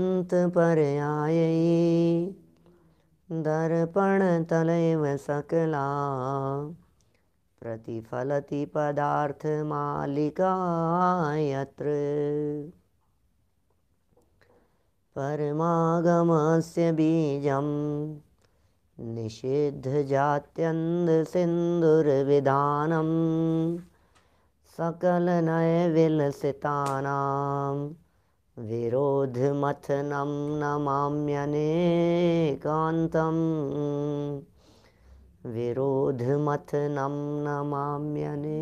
अन्तपर्यायी दर्पणतलैव सकला प्रतिफलति यत्र परमागमस्य बीजं निषिद्धजात्यन्तसिन्दूरविधानं सकलनयविलसितानाम् विरोधमथनं नमाम्यनेकान्तं विरोधमथनं नमाम्यने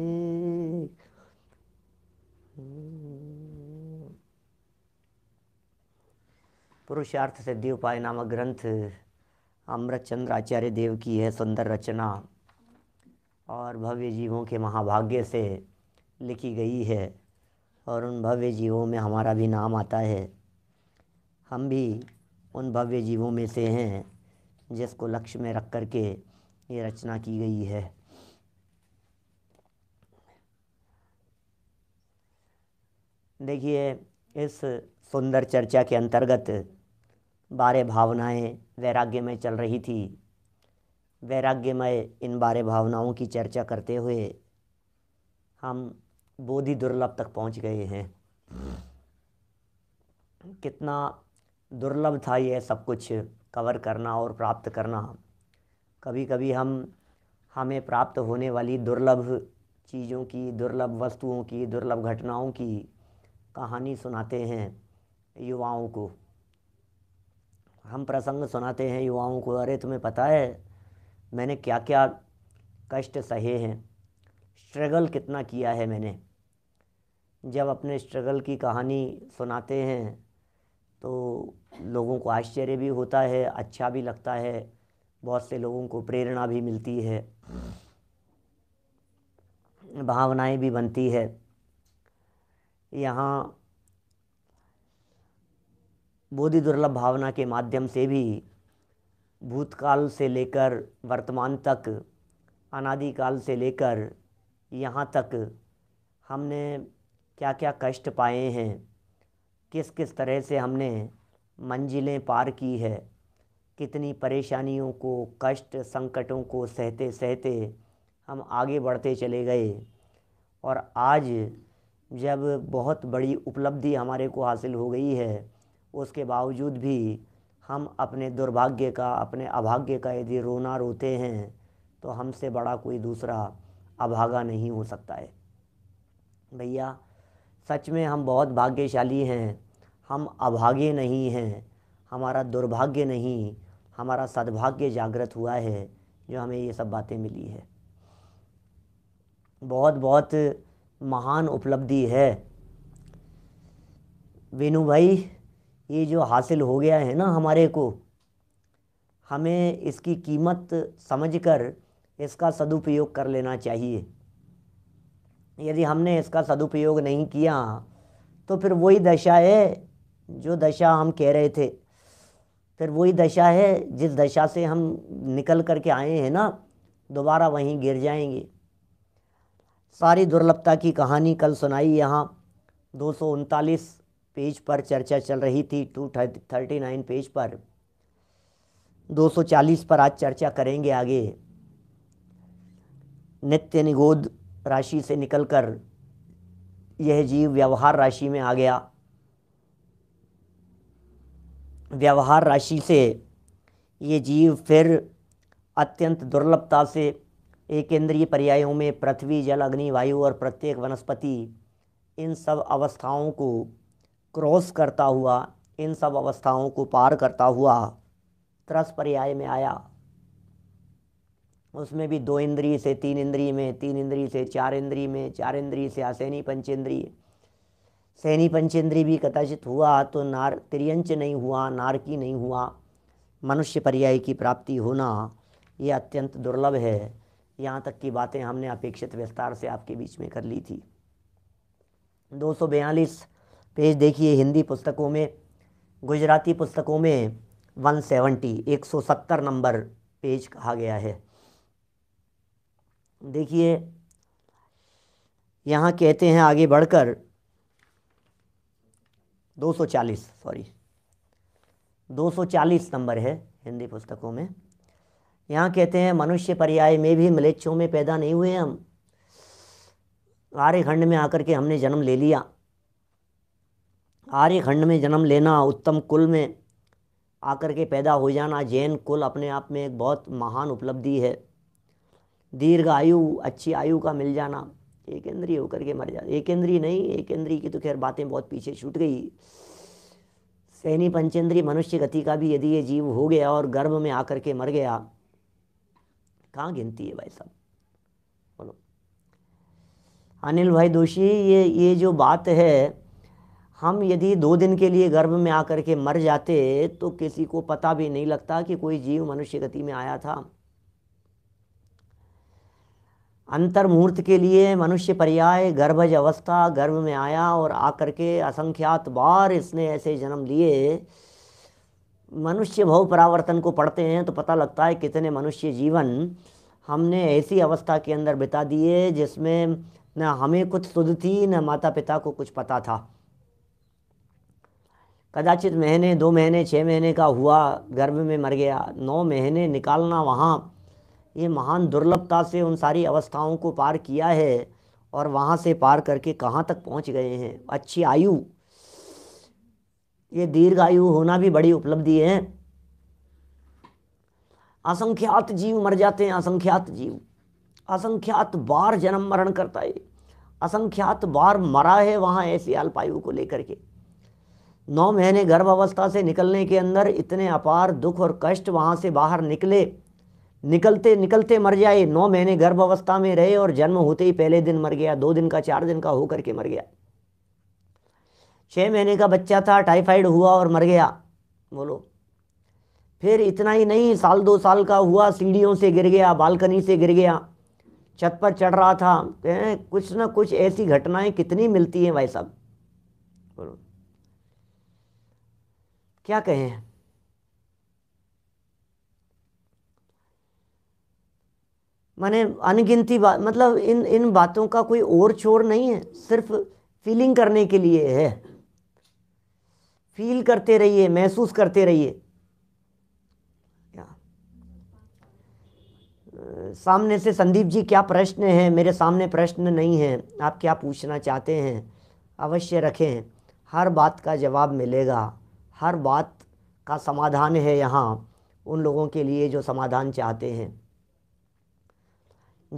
पुरुषार्थ सिद्धि उपाय नामक ग्रंथ अमृतचंद्र आचार्य देव की है सुंदर रचना और भव्य जीवों के महाभाग्य से लिखी गई है और उन भव्य जीवों में हमारा भी नाम आता है हम भी उन भव्य जीवों में से हैं जिसको लक्ष्य में रख कर के ये रचना की गई है देखिए इस सुंदर चर्चा के अंतर्गत बारह भावनाएं वैराग्यमय चल रही थी वैराग्यमय इन बारह भावनाओं की चर्चा करते हुए हम बोधि दुर्लभ तक पहुंच गए हैं कितना दुर्लभ था यह सब कुछ कवर करना और प्राप्त करना कभी कभी हम हमें प्राप्त होने वाली दुर्लभ चीज़ों की दुर्लभ वस्तुओं की दुर्लभ घटनाओं की कहानी सुनाते हैं युवाओं को हम प्रसंग सुनाते हैं युवाओं को अरे तुम्हें पता है मैंने क्या क्या कष्ट सहे हैं स्ट्रगल कितना किया है मैंने जब अपने स्ट्रगल की कहानी सुनाते हैं तो लोगों को आश्चर्य भी होता है अच्छा भी लगता है बहुत से लोगों को प्रेरणा भी मिलती है भावनाएं भी बनती है यहाँ बोधि दुर्लभ भावना के माध्यम से भी भूतकाल से लेकर वर्तमान तक अनादिकाल से लेकर यहाँ तक हमने क्या क्या कष्ट पाए हैं किस किस तरह से हमने मंजिलें पार की है कितनी परेशानियों को कष्ट संकटों को सहते सहते हम आगे बढ़ते चले गए और आज जब बहुत बड़ी उपलब्धि हमारे को हासिल हो गई है उसके बावजूद भी हम अपने दुर्भाग्य का अपने अभाग्य का यदि रोना रोते हैं तो हमसे बड़ा कोई दूसरा अभागा नहीं हो सकता है भैया सच में हम बहुत भाग्यशाली हैं हम अभागे नहीं हैं हमारा दुर्भाग्य नहीं हमारा सद्भाग्य जागृत हुआ है जो हमें ये सब बातें मिली है बहुत बहुत महान उपलब्धि है वेणु भाई ये जो हासिल हो गया है ना हमारे को हमें इसकी कीमत समझकर इसका सदुपयोग कर लेना चाहिए यदि हमने इसका सदुपयोग नहीं किया तो फिर वही दशा है जो दशा हम कह रहे थे फिर वही दशा है जिस दशा से हम निकल करके आए हैं ना दोबारा वहीं गिर जाएंगे सारी दुर्लभता की कहानी कल सुनाई यहाँ दो पेज पर चर्चा चल रही थी टू थर्टी नाइन पेज पर 240 पर आज चर्चा करेंगे आगे नित्य निगोद राशि से निकलकर यह जीव व्यवहार राशि में आ गया व्यवहार राशि से ये जीव फिर अत्यंत दुर्लभता से इंद्रिय पर्यायों में पृथ्वी जल अग्नि वायु और प्रत्येक वनस्पति इन सब अवस्थाओं को क्रॉस करता हुआ इन सब अवस्थाओं को पार करता हुआ त्रस पर्याय में आया उसमें भी दो इंद्रिय से तीन इंद्रिय में तीन इंद्रिय से चार इंद्रिय में चार इंद्रिय से आसैनी पंचेंद्रिय सैनी पंचेंद्रिय भी कदाचित हुआ तो नार त्रियंच नहीं हुआ नारकी नहीं हुआ मनुष्य पर्याय की प्राप्ति होना ये अत्यंत दुर्लभ है यहाँ तक की बातें हमने अपेक्षित विस्तार से आपके बीच में कर ली थी दो पेज देखिए हिंदी पुस्तकों में गुजराती पुस्तकों में 170 170 नंबर पेज कहा गया है देखिए यहाँ कहते हैं आगे बढ़कर 240 सॉरी 240 नंबर है हिंदी पुस्तकों में यहाँ कहते हैं मनुष्य पर्याय में भी मलेच्छों में पैदा नहीं हुए हम आर्यखंड में आकर के हमने जन्म ले लिया आर्यखंड में जन्म लेना उत्तम कुल में आकर के पैदा हो जाना जैन कुल अपने आप में एक बहुत महान उपलब्धि है दीर्घ आयु अच्छी आयु का मिल जाना एक इंद्री होकर के मर जा एक इंद्री नहीं एक इंद्री की तो खैर बातें बहुत पीछे छूट गई सैनी पंचेंद्री मनुष्य गति का भी यदि ये जीव हो गया और गर्भ में आकर के मर गया कहाँ गिनती है भाई साहब बोलो अनिल भाई दोषी ये ये जो बात है हम यदि दो दिन के लिए गर्भ में आकर के मर जाते तो किसी को पता भी नहीं लगता कि कोई जीव मनुष्य गति में आया था अंतर्मुहूर्त के लिए मनुष्य पर्याय गर्भज अवस्था गर्भ में आया और आकर के असंख्यात बार इसने ऐसे जन्म लिए मनुष्य भव परावर्तन को पढ़ते हैं तो पता लगता है कितने मनुष्य जीवन हमने ऐसी अवस्था के अंदर बिता दिए जिसमें न हमें कुछ सुध थी न माता पिता को कुछ पता था कदाचित महीने दो महीने छः महीने का हुआ गर्भ में मर गया नौ महीने निकालना वहाँ ये महान दुर्लभता से उन सारी अवस्थाओं को पार किया है और वहाँ से पार करके कहाँ तक पहुँच गए हैं अच्छी आयु ये दीर्घ आयु होना भी बड़ी उपलब्धि है असंख्यात जीव मर जाते हैं असंख्यात जीव असंख्यात बार जन्म मरण करता है असंख्यात बार मरा है वहाँ ऐसी अल्पायु को लेकर के नौ महीने गर्भ अवस्था से निकलने के अंदर इतने अपार दुख और कष्ट वहाँ से बाहर निकले निकलते निकलते मर जाए नौ महीने गर्भ अवस्था में रहे और जन्म होते ही पहले दिन मर गया दो दिन का चार दिन का होकर के मर गया छः महीने का बच्चा था टाइफाइड हुआ और मर गया बोलो फिर इतना ही नहीं साल दो साल का हुआ सीढ़ियों से गिर गया बालकनी से गिर गया छत पर चढ़ रहा था कुछ ना कुछ ऐसी घटनाएं कितनी मिलती हैं भाई साहब बोलो क्या कहें माने अनगिनती बात मतलब इन इन बातों का कोई और छोर नहीं है सिर्फ फीलिंग करने के लिए है फील करते रहिए महसूस करते रहिए सामने से संदीप जी क्या प्रश्न है मेरे सामने प्रश्न नहीं है आप क्या पूछना चाहते हैं अवश्य रखें हर बात का जवाब मिलेगा हर बात का समाधान है यहाँ उन लोगों के लिए जो समाधान चाहते हैं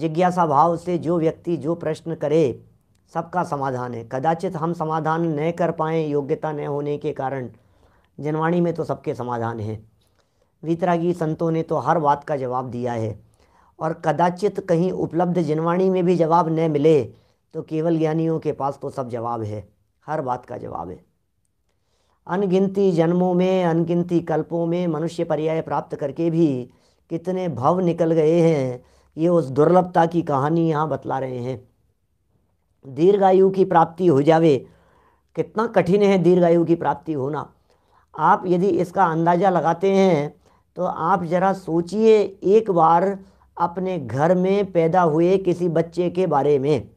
जिज्ञासा भाव से जो व्यक्ति जो प्रश्न करे सबका समाधान है कदाचित हम समाधान न कर पाए योग्यता न होने के कारण जनवाणी में तो सबके समाधान हैं वितरागी संतों ने तो हर बात का जवाब दिया है और कदाचित कहीं उपलब्ध जनवाणी में भी जवाब न मिले तो केवल ज्ञानियों के पास तो सब जवाब है हर बात का जवाब है अनगिनती जन्मों में अनगिनती कल्पों में मनुष्य पर्याय प्राप्त करके भी कितने भव निकल गए हैं ये उस दुर्लभता की कहानी यहाँ बतला रहे हैं दीर्घायु की प्राप्ति हो जावे कितना कठिन है दीर्घायु की प्राप्ति होना आप यदि इसका अंदाज़ा लगाते हैं तो आप ज़रा सोचिए एक बार अपने घर में पैदा हुए किसी बच्चे के बारे में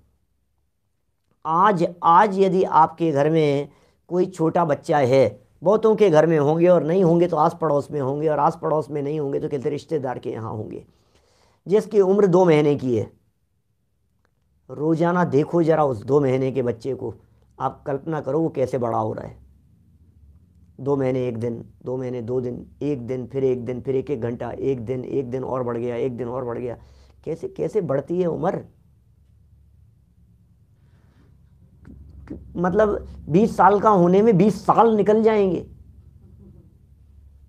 आज आज यदि आपके घर में कोई छोटा बच्चा है बहुतों के घर में होंगे और नहीं होंगे तो आस पड़ोस में होंगे और आस पड़ोस में नहीं होंगे तो किसी रिश्तेदार के यहाँ होंगे जिसकी उम्र दो महीने की है रोज़ाना देखो ज़रा उस दो महीने के बच्चे को आप कल्पना करो वो कैसे बड़ा हो रहा है दो महीने एक दिन दो महीने दो दिन एक दिन फिर एक दिन फिर एक एक घंटा एक दिन एक दिन और बढ़ गया एक दिन और बढ़ गया कैसे कैसे बढ़ती है उम्र मतलब बीस साल का होने में बीस साल निकल जाएंगे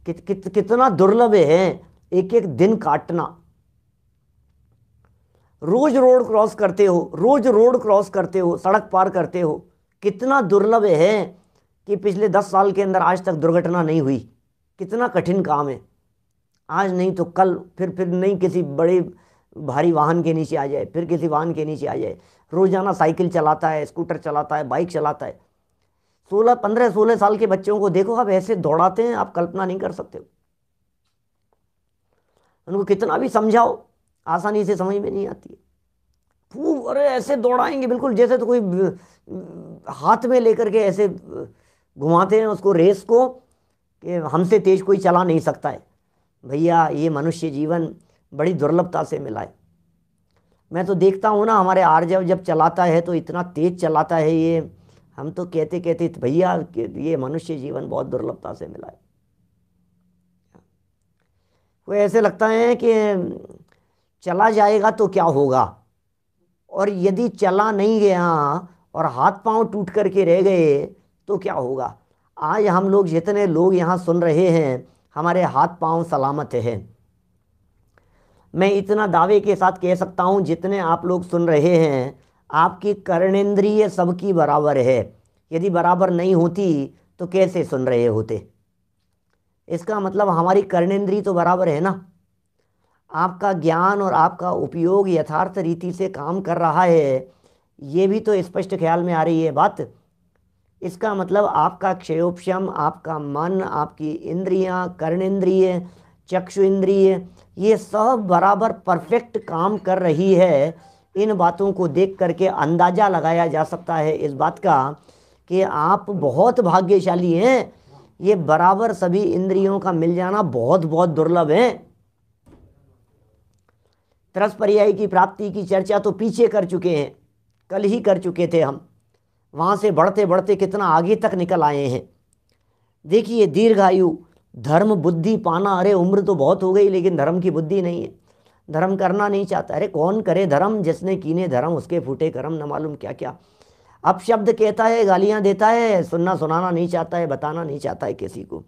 कित, कित, कितना दुर्लभ है एक एक दिन काटना रोज रोड क्रॉस करते हो रोज रोड क्रॉस करते हो सड़क पार करते हो कितना दुर्लभ है कि पिछले दस साल के अंदर आज तक दुर्घटना नहीं हुई कितना कठिन काम है आज नहीं तो कल फिर फिर नहीं किसी बड़े भारी वाहन के नीचे आ जाए फिर किसी वाहन के नीचे आ जाए रोज़ाना साइकिल चलाता है स्कूटर चलाता है बाइक चलाता है सोलह पंद्रह सोलह साल के बच्चों को देखो आप ऐसे दौड़ाते हैं आप कल्पना नहीं कर सकते उनको कितना भी समझाओ आसानी से समझ में नहीं आती है खूब अरे ऐसे दौड़ाएंगे बिल्कुल जैसे तो कोई हाथ में लेकर के ऐसे घुमाते हैं उसको रेस को कि हमसे तेज कोई चला नहीं सकता है भैया ये मनुष्य जीवन बड़ी दुर्लभता से मिला है मैं तो देखता हूँ ना हमारे आरजव जब चलाता है तो इतना तेज चलाता है ये हम तो कहते कहते भैया ये मनुष्य जीवन बहुत दुर्लभता से मिला है वो ऐसे लगता है कि चला जाएगा तो क्या होगा और यदि चला नहीं गया और हाथ पांव टूट करके रह गए तो क्या होगा आज हम लोग जितने लोग यहाँ सुन रहे हैं हमारे हाथ पांव सलामत हैं मैं इतना दावे के साथ कह सकता हूँ जितने आप लोग सुन रहे हैं आपकी कर्णेंद्रिय सबकी बराबर है यदि बराबर नहीं होती तो कैसे सुन रहे होते इसका मतलब हमारी कर्णेंद्री तो बराबर है ना आपका ज्ञान और आपका उपयोग यथार्थ रीति से काम कर रहा है ये भी तो स्पष्ट ख्याल में आ रही है बात इसका मतलब आपका क्षयोपशम आपका मन आपकी इंद्रियां, कर्ण इंद्रिय चक्षु इंद्रिय ये सब बराबर परफेक्ट काम कर रही है इन बातों को देख करके अंदाज़ा लगाया जा सकता है इस बात का कि आप बहुत भाग्यशाली हैं ये बराबर सभी इंद्रियों का मिल जाना बहुत बहुत दुर्लभ है पर्याय की प्राप्ति की चर्चा तो पीछे कर चुके हैं कल ही कर चुके थे हम वहाँ से बढ़ते बढ़ते कितना आगे तक निकल आए हैं देखिए दीर्घायु धर्म बुद्धि पाना अरे उम्र तो बहुत हो गई लेकिन धर्म की बुद्धि नहीं है धर्म करना नहीं चाहता अरे कौन करे धर्म जिसने कीने धर्म उसके फूटे कर्म न मालूम क्या क्या अब शब्द कहता है गालियाँ देता है सुनना सुनाना नहीं चाहता है बताना नहीं चाहता है किसी को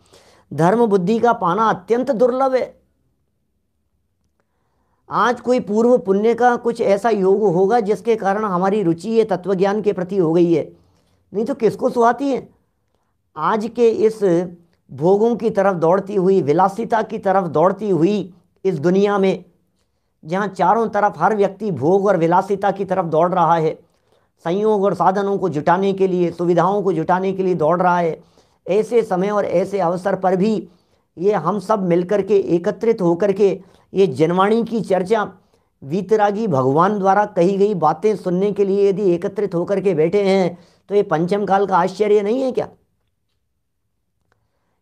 धर्म बुद्धि का पाना अत्यंत दुर्लभ है आज कोई पूर्व पुण्य का कुछ ऐसा योग होगा जिसके कारण हमारी रुचि ये तत्वज्ञान के प्रति हो गई है नहीं तो किसको सुहाती है आज के इस भोगों की तरफ दौड़ती हुई विलासिता की तरफ दौड़ती हुई इस दुनिया में जहाँ चारों तरफ हर व्यक्ति भोग और विलासिता की तरफ दौड़ रहा है संयोग और साधनों को जुटाने के लिए सुविधाओं को जुटाने के लिए दौड़ रहा है ऐसे समय और ऐसे अवसर पर भी ये हम सब मिलकर के एकत्रित होकर के ये जनवाणी की चर्चा वीतरागी भगवान द्वारा कही गई बातें सुनने के लिए यदि एकत्रित होकर के बैठे हैं तो ये पंचम काल का आश्चर्य नहीं है क्या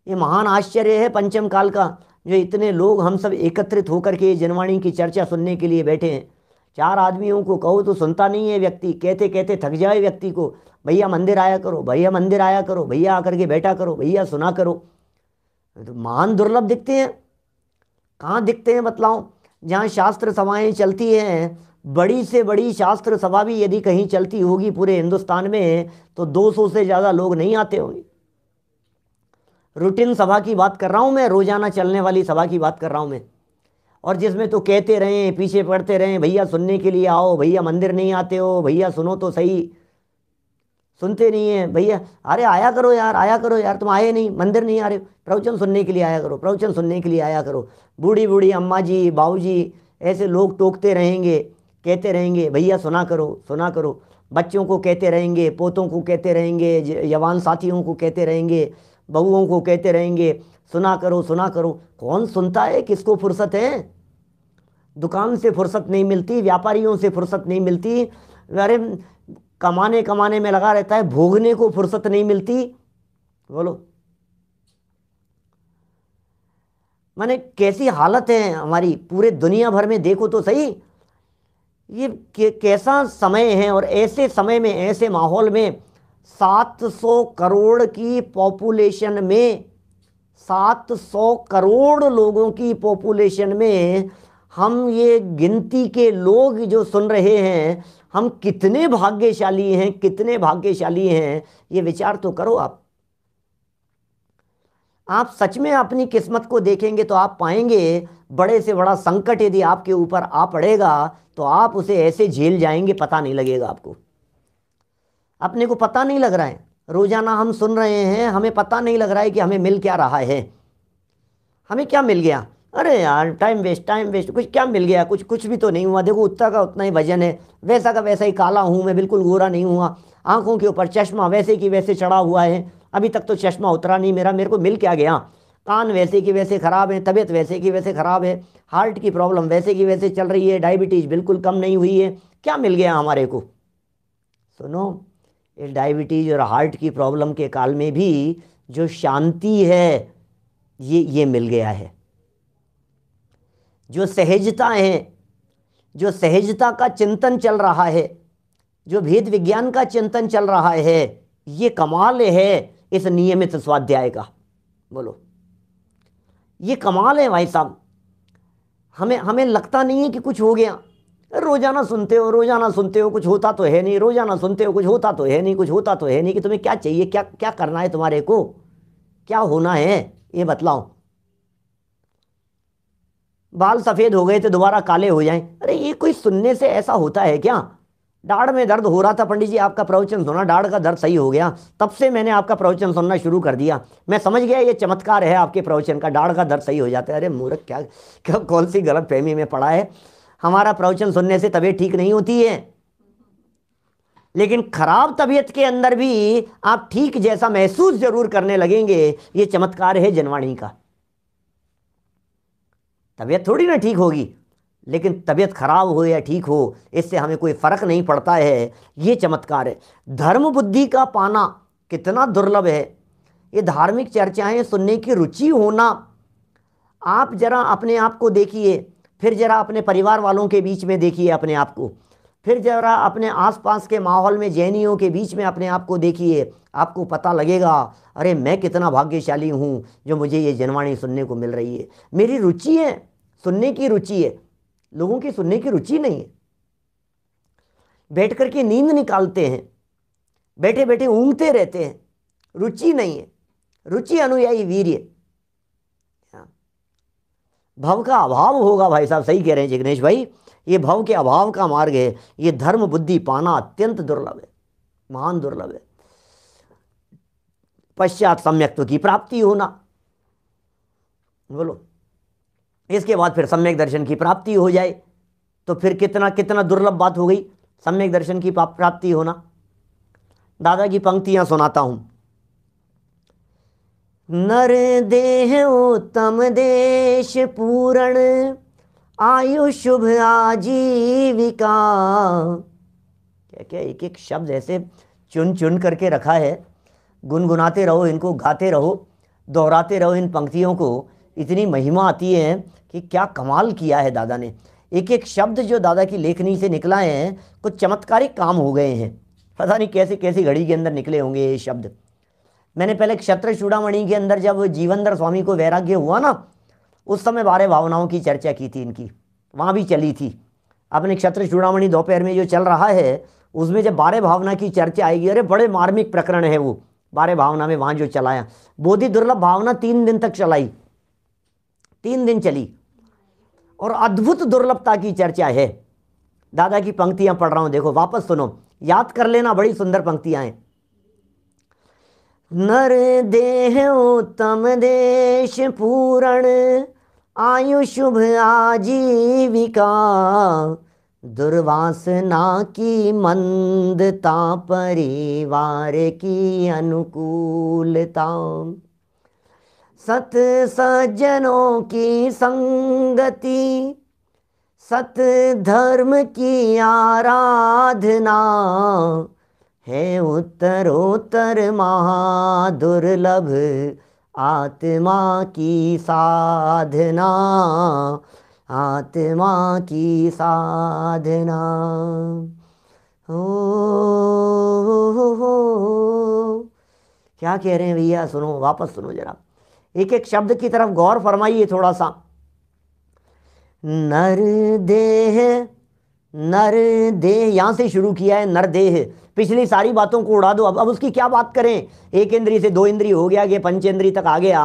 ये महान आश्चर्य है पंचम काल का जो इतने लोग हम सब एकत्रित होकर के जनवाणी की चर्चा सुनने के लिए बैठे हैं चार आदमियों को कहो तो सुनता नहीं है व्यक्ति कहते कहते थक जाए व्यक्ति को भैया मंदिर आया करो भैया मंदिर आया करो भैया आकर के बैठा करो भैया सुना करो तो महान दुर्लभ दिखते हैं कहाँ दिखते हैं बतलाओ जहाँ शास्त्र सभाएँ चलती हैं बड़ी से बड़ी शास्त्र सभा भी यदि कहीं चलती होगी पूरे हिंदुस्तान में तो 200 से ज़्यादा लोग नहीं आते होंगे रूटीन सभा की बात कर रहा हूँ मैं रोज़ाना चलने वाली सभा की बात कर रहा हूँ मैं और जिसमें तो कहते रहें पीछे पड़ते रहें भैया सुनने के लिए आओ भैया मंदिर नहीं आते हो भैया सुनो तो सही सुनते नहीं है भैया अरे आया करो यार आया करो यार तुम आए नहीं मंदिर नहीं आ रहे प्रवचन सुनने के लिए आया करो प्रवचन सुनने के लिए आया करो बूढ़ी बूढ़ी अम्मा जी बाबू जी ऐसे लोग टोकते रहेंगे कहते रहेंगे भैया सुना करो सुना करो बच्चों को कहते रहेंगे पोतों को कहते रहेंगे जवान साथियों को कहते रहेंगे बहुओं को कहते रहेंगे सुना करो सुना करो कौन सुनता है किसको फुर्सत है दुकान से फुर्सत नहीं मिलती व्यापारियों से फुर्सत नहीं मिलती अरे कमाने कमाने में लगा रहता है भोगने को फुर्सत नहीं मिलती बोलो माने कैसी हालत है हमारी पूरे दुनिया भर में देखो तो सही ये कैसा समय है और ऐसे समय में ऐसे माहौल में 700 करोड़ की पॉपुलेशन में 700 करोड़ लोगों की पॉपुलेशन में हम ये गिनती के लोग जो सुन रहे हैं हम कितने भाग्यशाली हैं कितने भाग्यशाली हैं ये विचार तो करो आप आप सच में अपनी किस्मत को देखेंगे तो आप पाएंगे बड़े से बड़ा संकट यदि आपके ऊपर आ पड़ेगा तो आप उसे ऐसे झेल जाएंगे पता नहीं लगेगा आपको अपने को पता नहीं लग रहा है रोज़ाना हम सुन रहे हैं हमें पता नहीं लग रहा है कि हमें मिल क्या रहा है हमें क्या मिल गया अरे यार टाइम वेस्ट टाइम वेस्ट कुछ क्या मिल गया कुछ कुछ भी तो नहीं हुआ देखो उतना का उतना ही वजन है वैसा का वैसा ही काला हूँ मैं बिल्कुल गोरा नहीं हुआ आँखों के ऊपर चश्मा वैसे की वैसे चढ़ा हुआ है अभी तक तो चश्मा उतरा नहीं मेरा मेरे को मिल क्या गया कान वैसे की वैसे ख़राब है तबीयत वैसे की वैसे ख़राब है हार्ट की प्रॉब्लम वैसे की वैसे चल रही है डायबिटीज़ बिल्कुल कम नहीं हुई है क्या मिल गया हमारे को सुनो इस डायबिटीज़ और हार्ट की प्रॉब्लम के काल में भी जो शांति है ये ये मिल गया है जो सहजता है जो सहजता का चिंतन चल रहा है जो भेद विज्ञान का चिंतन चल रहा है ये कमाल है इस नियमित स्वाध्याय का बोलो ये कमाल है भाई साहब हमें हमें लगता नहीं है कि कुछ हो गया रोज़ाना सुनते हो रोज़ाना सुनते हो कुछ होता तो है नहीं रोज़ाना सुनते हो कुछ होता तो है नहीं कुछ होता तो है नहीं कि तुम्हें क्या चाहिए क्या क्या करना है तुम्हारे को क्या होना है ये बतलाओ बाल सफ़ेद हो गए थे दोबारा काले हो जाएं अरे ये कोई सुनने से ऐसा होता है क्या डाढ़ में दर्द हो रहा था पंडित जी आपका प्रवचन सुना डाढ़ का दर्द सही हो गया तब से मैंने आपका प्रवचन सुनना शुरू कर दिया मैं समझ गया ये चमत्कार है आपके प्रवचन का डाढ़ का दर्द सही हो जाता है अरे मूर्ख क्या, क्या कौन सी गलत फहमी में पड़ा है हमारा प्रवचन सुनने से तबीयत ठीक नहीं होती है लेकिन खराब तबीयत के अंदर भी आप ठीक जैसा महसूस जरूर करने लगेंगे ये चमत्कार है जनवाणी का तबीयत थोड़ी ना ठीक होगी लेकिन तबीयत खराब हो या ठीक हो इससे हमें कोई फ़र्क नहीं पड़ता है ये चमत्कार है धर्म बुद्धि का पाना कितना दुर्लभ है ये धार्मिक चर्चाएं सुनने की रुचि होना आप ज़रा अपने आप को देखिए फिर ज़रा अपने परिवार वालों के बीच में देखिए अपने आप को फिर जरा अपने आसपास के माहौल में जैनियों के बीच में अपने आप को देखिए आपको पता लगेगा अरे मैं कितना भाग्यशाली हूँ जो मुझे ये जनवाणी सुनने को मिल रही है मेरी रुचि है सुनने की रुचि है लोगों की सुनने की रुचि नहीं है बैठ कर के नींद निकालते हैं बैठे बैठे ऊँगते रहते हैं रुचि नहीं है रुचि अनुयायी वीर्य हाँ। भव का अभाव होगा भाई साहब सही कह रहे हैं जिग्नेश भाई ये भव के अभाव का मार्ग है ये धर्म बुद्धि पाना अत्यंत दुर्लभ है महान दुर्लभ है पश्चात सम्यक्त्व तो की प्राप्ति होना बोलो इसके बाद फिर सम्यक दर्शन की प्राप्ति हो जाए तो फिर कितना कितना दुर्लभ बात हो गई सम्यक दर्शन की प्राप्ति होना दादा की पंक्तियां सुनाता हूं नर देह उत्तम देश पूरण आयु शुभ आजीविका क्या क्या एक एक शब्द ऐसे चुन चुन करके रखा है गुनगुनाते रहो इनको गाते रहो दोहराते रहो इन पंक्तियों को इतनी महिमा आती है कि क्या कमाल किया है दादा ने एक एक शब्द जो दादा की लेखनी से निकला है कुछ चमत्कारिक काम हो गए हैं पता नहीं कैसे कैसी घड़ी के अंदर निकले होंगे ये शब्द मैंने पहले क्षत्र चूड़ामणि के अंदर जब जीवंदर स्वामी को वैराग्य हुआ ना उस समय बारह भावनाओं की चर्चा की थी इनकी वहाँ भी चली थी अपने क्षत्र चूड़ामणि दोपहर में जो चल रहा है उसमें जब बारह भावना की चर्चा आएगी अरे बड़े मार्मिक प्रकरण है वो बारह भावना में वहाँ जो चलाया बोधि दुर्लभ भावना तीन दिन तक चलाई तीन दिन चली और अद्भुत दुर्लभता की चर्चा है दादा की पंक्तियां पढ़ रहा हूं देखो वापस सुनो याद कर लेना बड़ी सुंदर पंक्तियां हैं नर देह उत्तम देश पूरण आयु शुभ आजीविका दुर्वासना की मंदता परिवार की अनुकूलता सत सज्जनों की संगति सत धर्म की आराधना है उत्तरोत्तर महादुर्लभ आत्मा की साधना आत्मा की साधना हो क्या कह रहे हैं भैया सुनो वापस सुनो जरा एक एक शब्द की तरफ गौर फरमाइए थोड़ा सा नर देह नर देह यहां से शुरू किया है नर देह पिछली सारी बातों को उड़ा दो अब अब उसकी क्या बात करें एक इंद्री से दो इंद्री हो गया पंच पंचेंद्री तक आ गया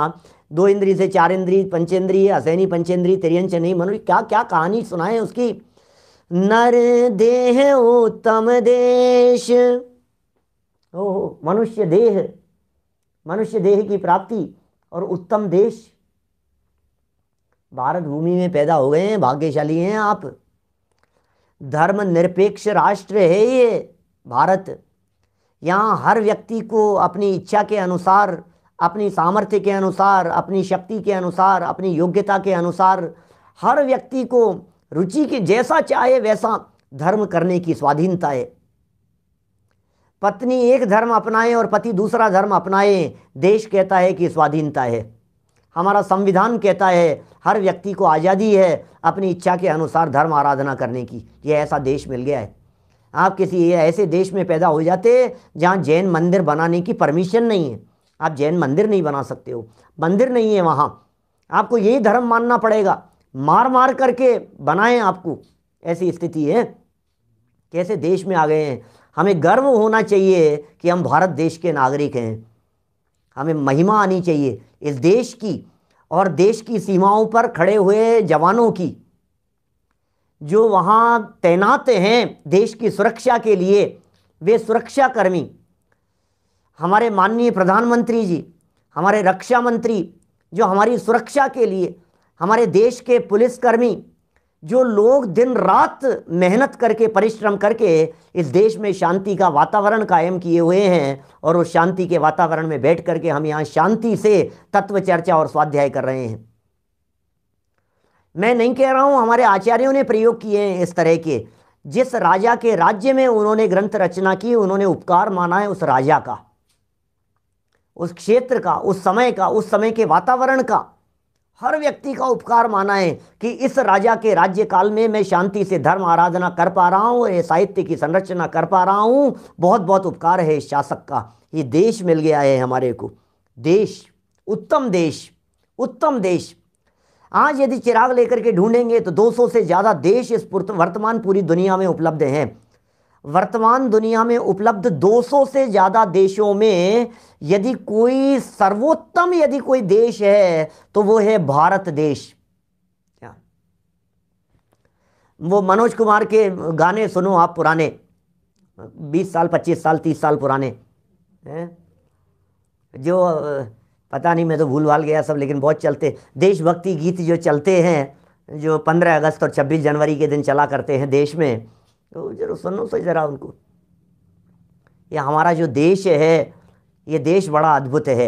दो इंद्री से चार इंद्री पंचेंद्री असैनी पंचेंद्री नहीं मनो क्या क्या कहानी सुनाए उसकी नर देह उत्तम देश ओ मनुष्य देह मनुष्य देह की प्राप्ति और उत्तम देश भारत भूमि में पैदा हो गए हैं भाग्यशाली हैं आप धर्म निरपेक्ष राष्ट्र है ये भारत यहाँ हर व्यक्ति को अपनी इच्छा के अनुसार अपनी सामर्थ्य के अनुसार अपनी शक्ति के अनुसार अपनी योग्यता के अनुसार हर व्यक्ति को रुचि के जैसा चाहे वैसा धर्म करने की स्वाधीनता है पत्नी एक धर्म अपनाए और पति दूसरा धर्म अपनाए देश कहता है कि स्वाधीनता है हमारा संविधान कहता है हर व्यक्ति को आज़ादी है अपनी इच्छा के अनुसार धर्म आराधना करने की यह ऐसा देश मिल गया है आप किसी ऐसे देश में पैदा हो जाते जहाँ जैन मंदिर बनाने की परमिशन नहीं है आप जैन मंदिर नहीं बना सकते हो मंदिर नहीं है वहाँ आपको यही धर्म मानना पड़ेगा मार मार करके बनाए आपको ऐसी स्थिति है कैसे देश में आ गए हैं हमें गर्व होना चाहिए कि हम भारत देश के नागरिक हैं हमें महिमा आनी चाहिए इस देश की और देश की सीमाओं पर खड़े हुए जवानों की जो वहाँ तैनात हैं देश की सुरक्षा के लिए वे सुरक्षाकर्मी हमारे माननीय प्रधानमंत्री जी हमारे रक्षा मंत्री जो हमारी सुरक्षा के लिए हमारे देश के पुलिसकर्मी जो लोग दिन रात मेहनत करके परिश्रम करके इस देश में शांति का वातावरण कायम किए हुए हैं और उस शांति के वातावरण में बैठ करके हम यहाँ शांति से तत्व चर्चा और स्वाध्याय कर रहे हैं मैं नहीं कह रहा हूँ हमारे आचार्यों ने प्रयोग किए हैं इस तरह के जिस राजा के राज्य में उन्होंने ग्रंथ रचना की उन्होंने उपकार माना है उस राजा का उस क्षेत्र का उस समय का उस समय के वातावरण का हर व्यक्ति का उपकार माना है कि इस राजा के राज्य काल में मैं शांति से धर्म आराधना कर पा रहा हूँ ये साहित्य की संरचना कर पा रहा हूँ बहुत बहुत उपकार है इस शासक का ये देश मिल गया है हमारे को देश उत्तम देश उत्तम देश आज यदि चिराग लेकर के ढूंढेंगे तो 200 से ज़्यादा देश इस वर्तमान पूरी दुनिया में उपलब्ध हैं वर्तमान दुनिया में उपलब्ध 200 से ज़्यादा देशों में यदि कोई सर्वोत्तम यदि कोई देश है तो वो है भारत देश क्या वो मनोज कुमार के गाने सुनो आप पुराने 20 साल 25 साल 30 साल पुराने हैं जो पता नहीं मैं तो भूल भाल गया सब लेकिन बहुत चलते देशभक्ति गीत जो चलते हैं जो पंद्रह अगस्त और छब्बीस जनवरी के दिन चला करते हैं देश में तो जरूर सुनो सही ज़रा उनको ये हमारा जो देश है ये देश बड़ा अद्भुत है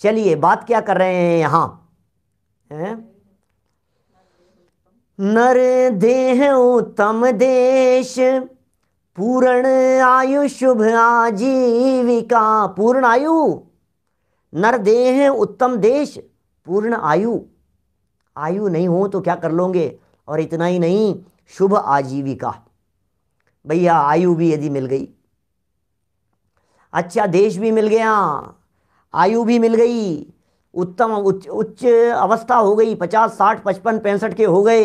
चलिए बात क्या कर रहे हैं यहाँ है? नर देह उत्तम देश पूर्ण आयु शुभ आजीविका पूर्ण आयु नर देह उत्तम देश पूर्ण आयु आयु नहीं हो तो क्या कर लोगे और इतना ही नहीं शुभ आजीविका भैया आयु भी यदि मिल गई अच्छा देश भी मिल गया आयु भी मिल गई उत्तम उच्च उच्च अवस्था हो गई पचास साठ पचपन पैंसठ के हो गए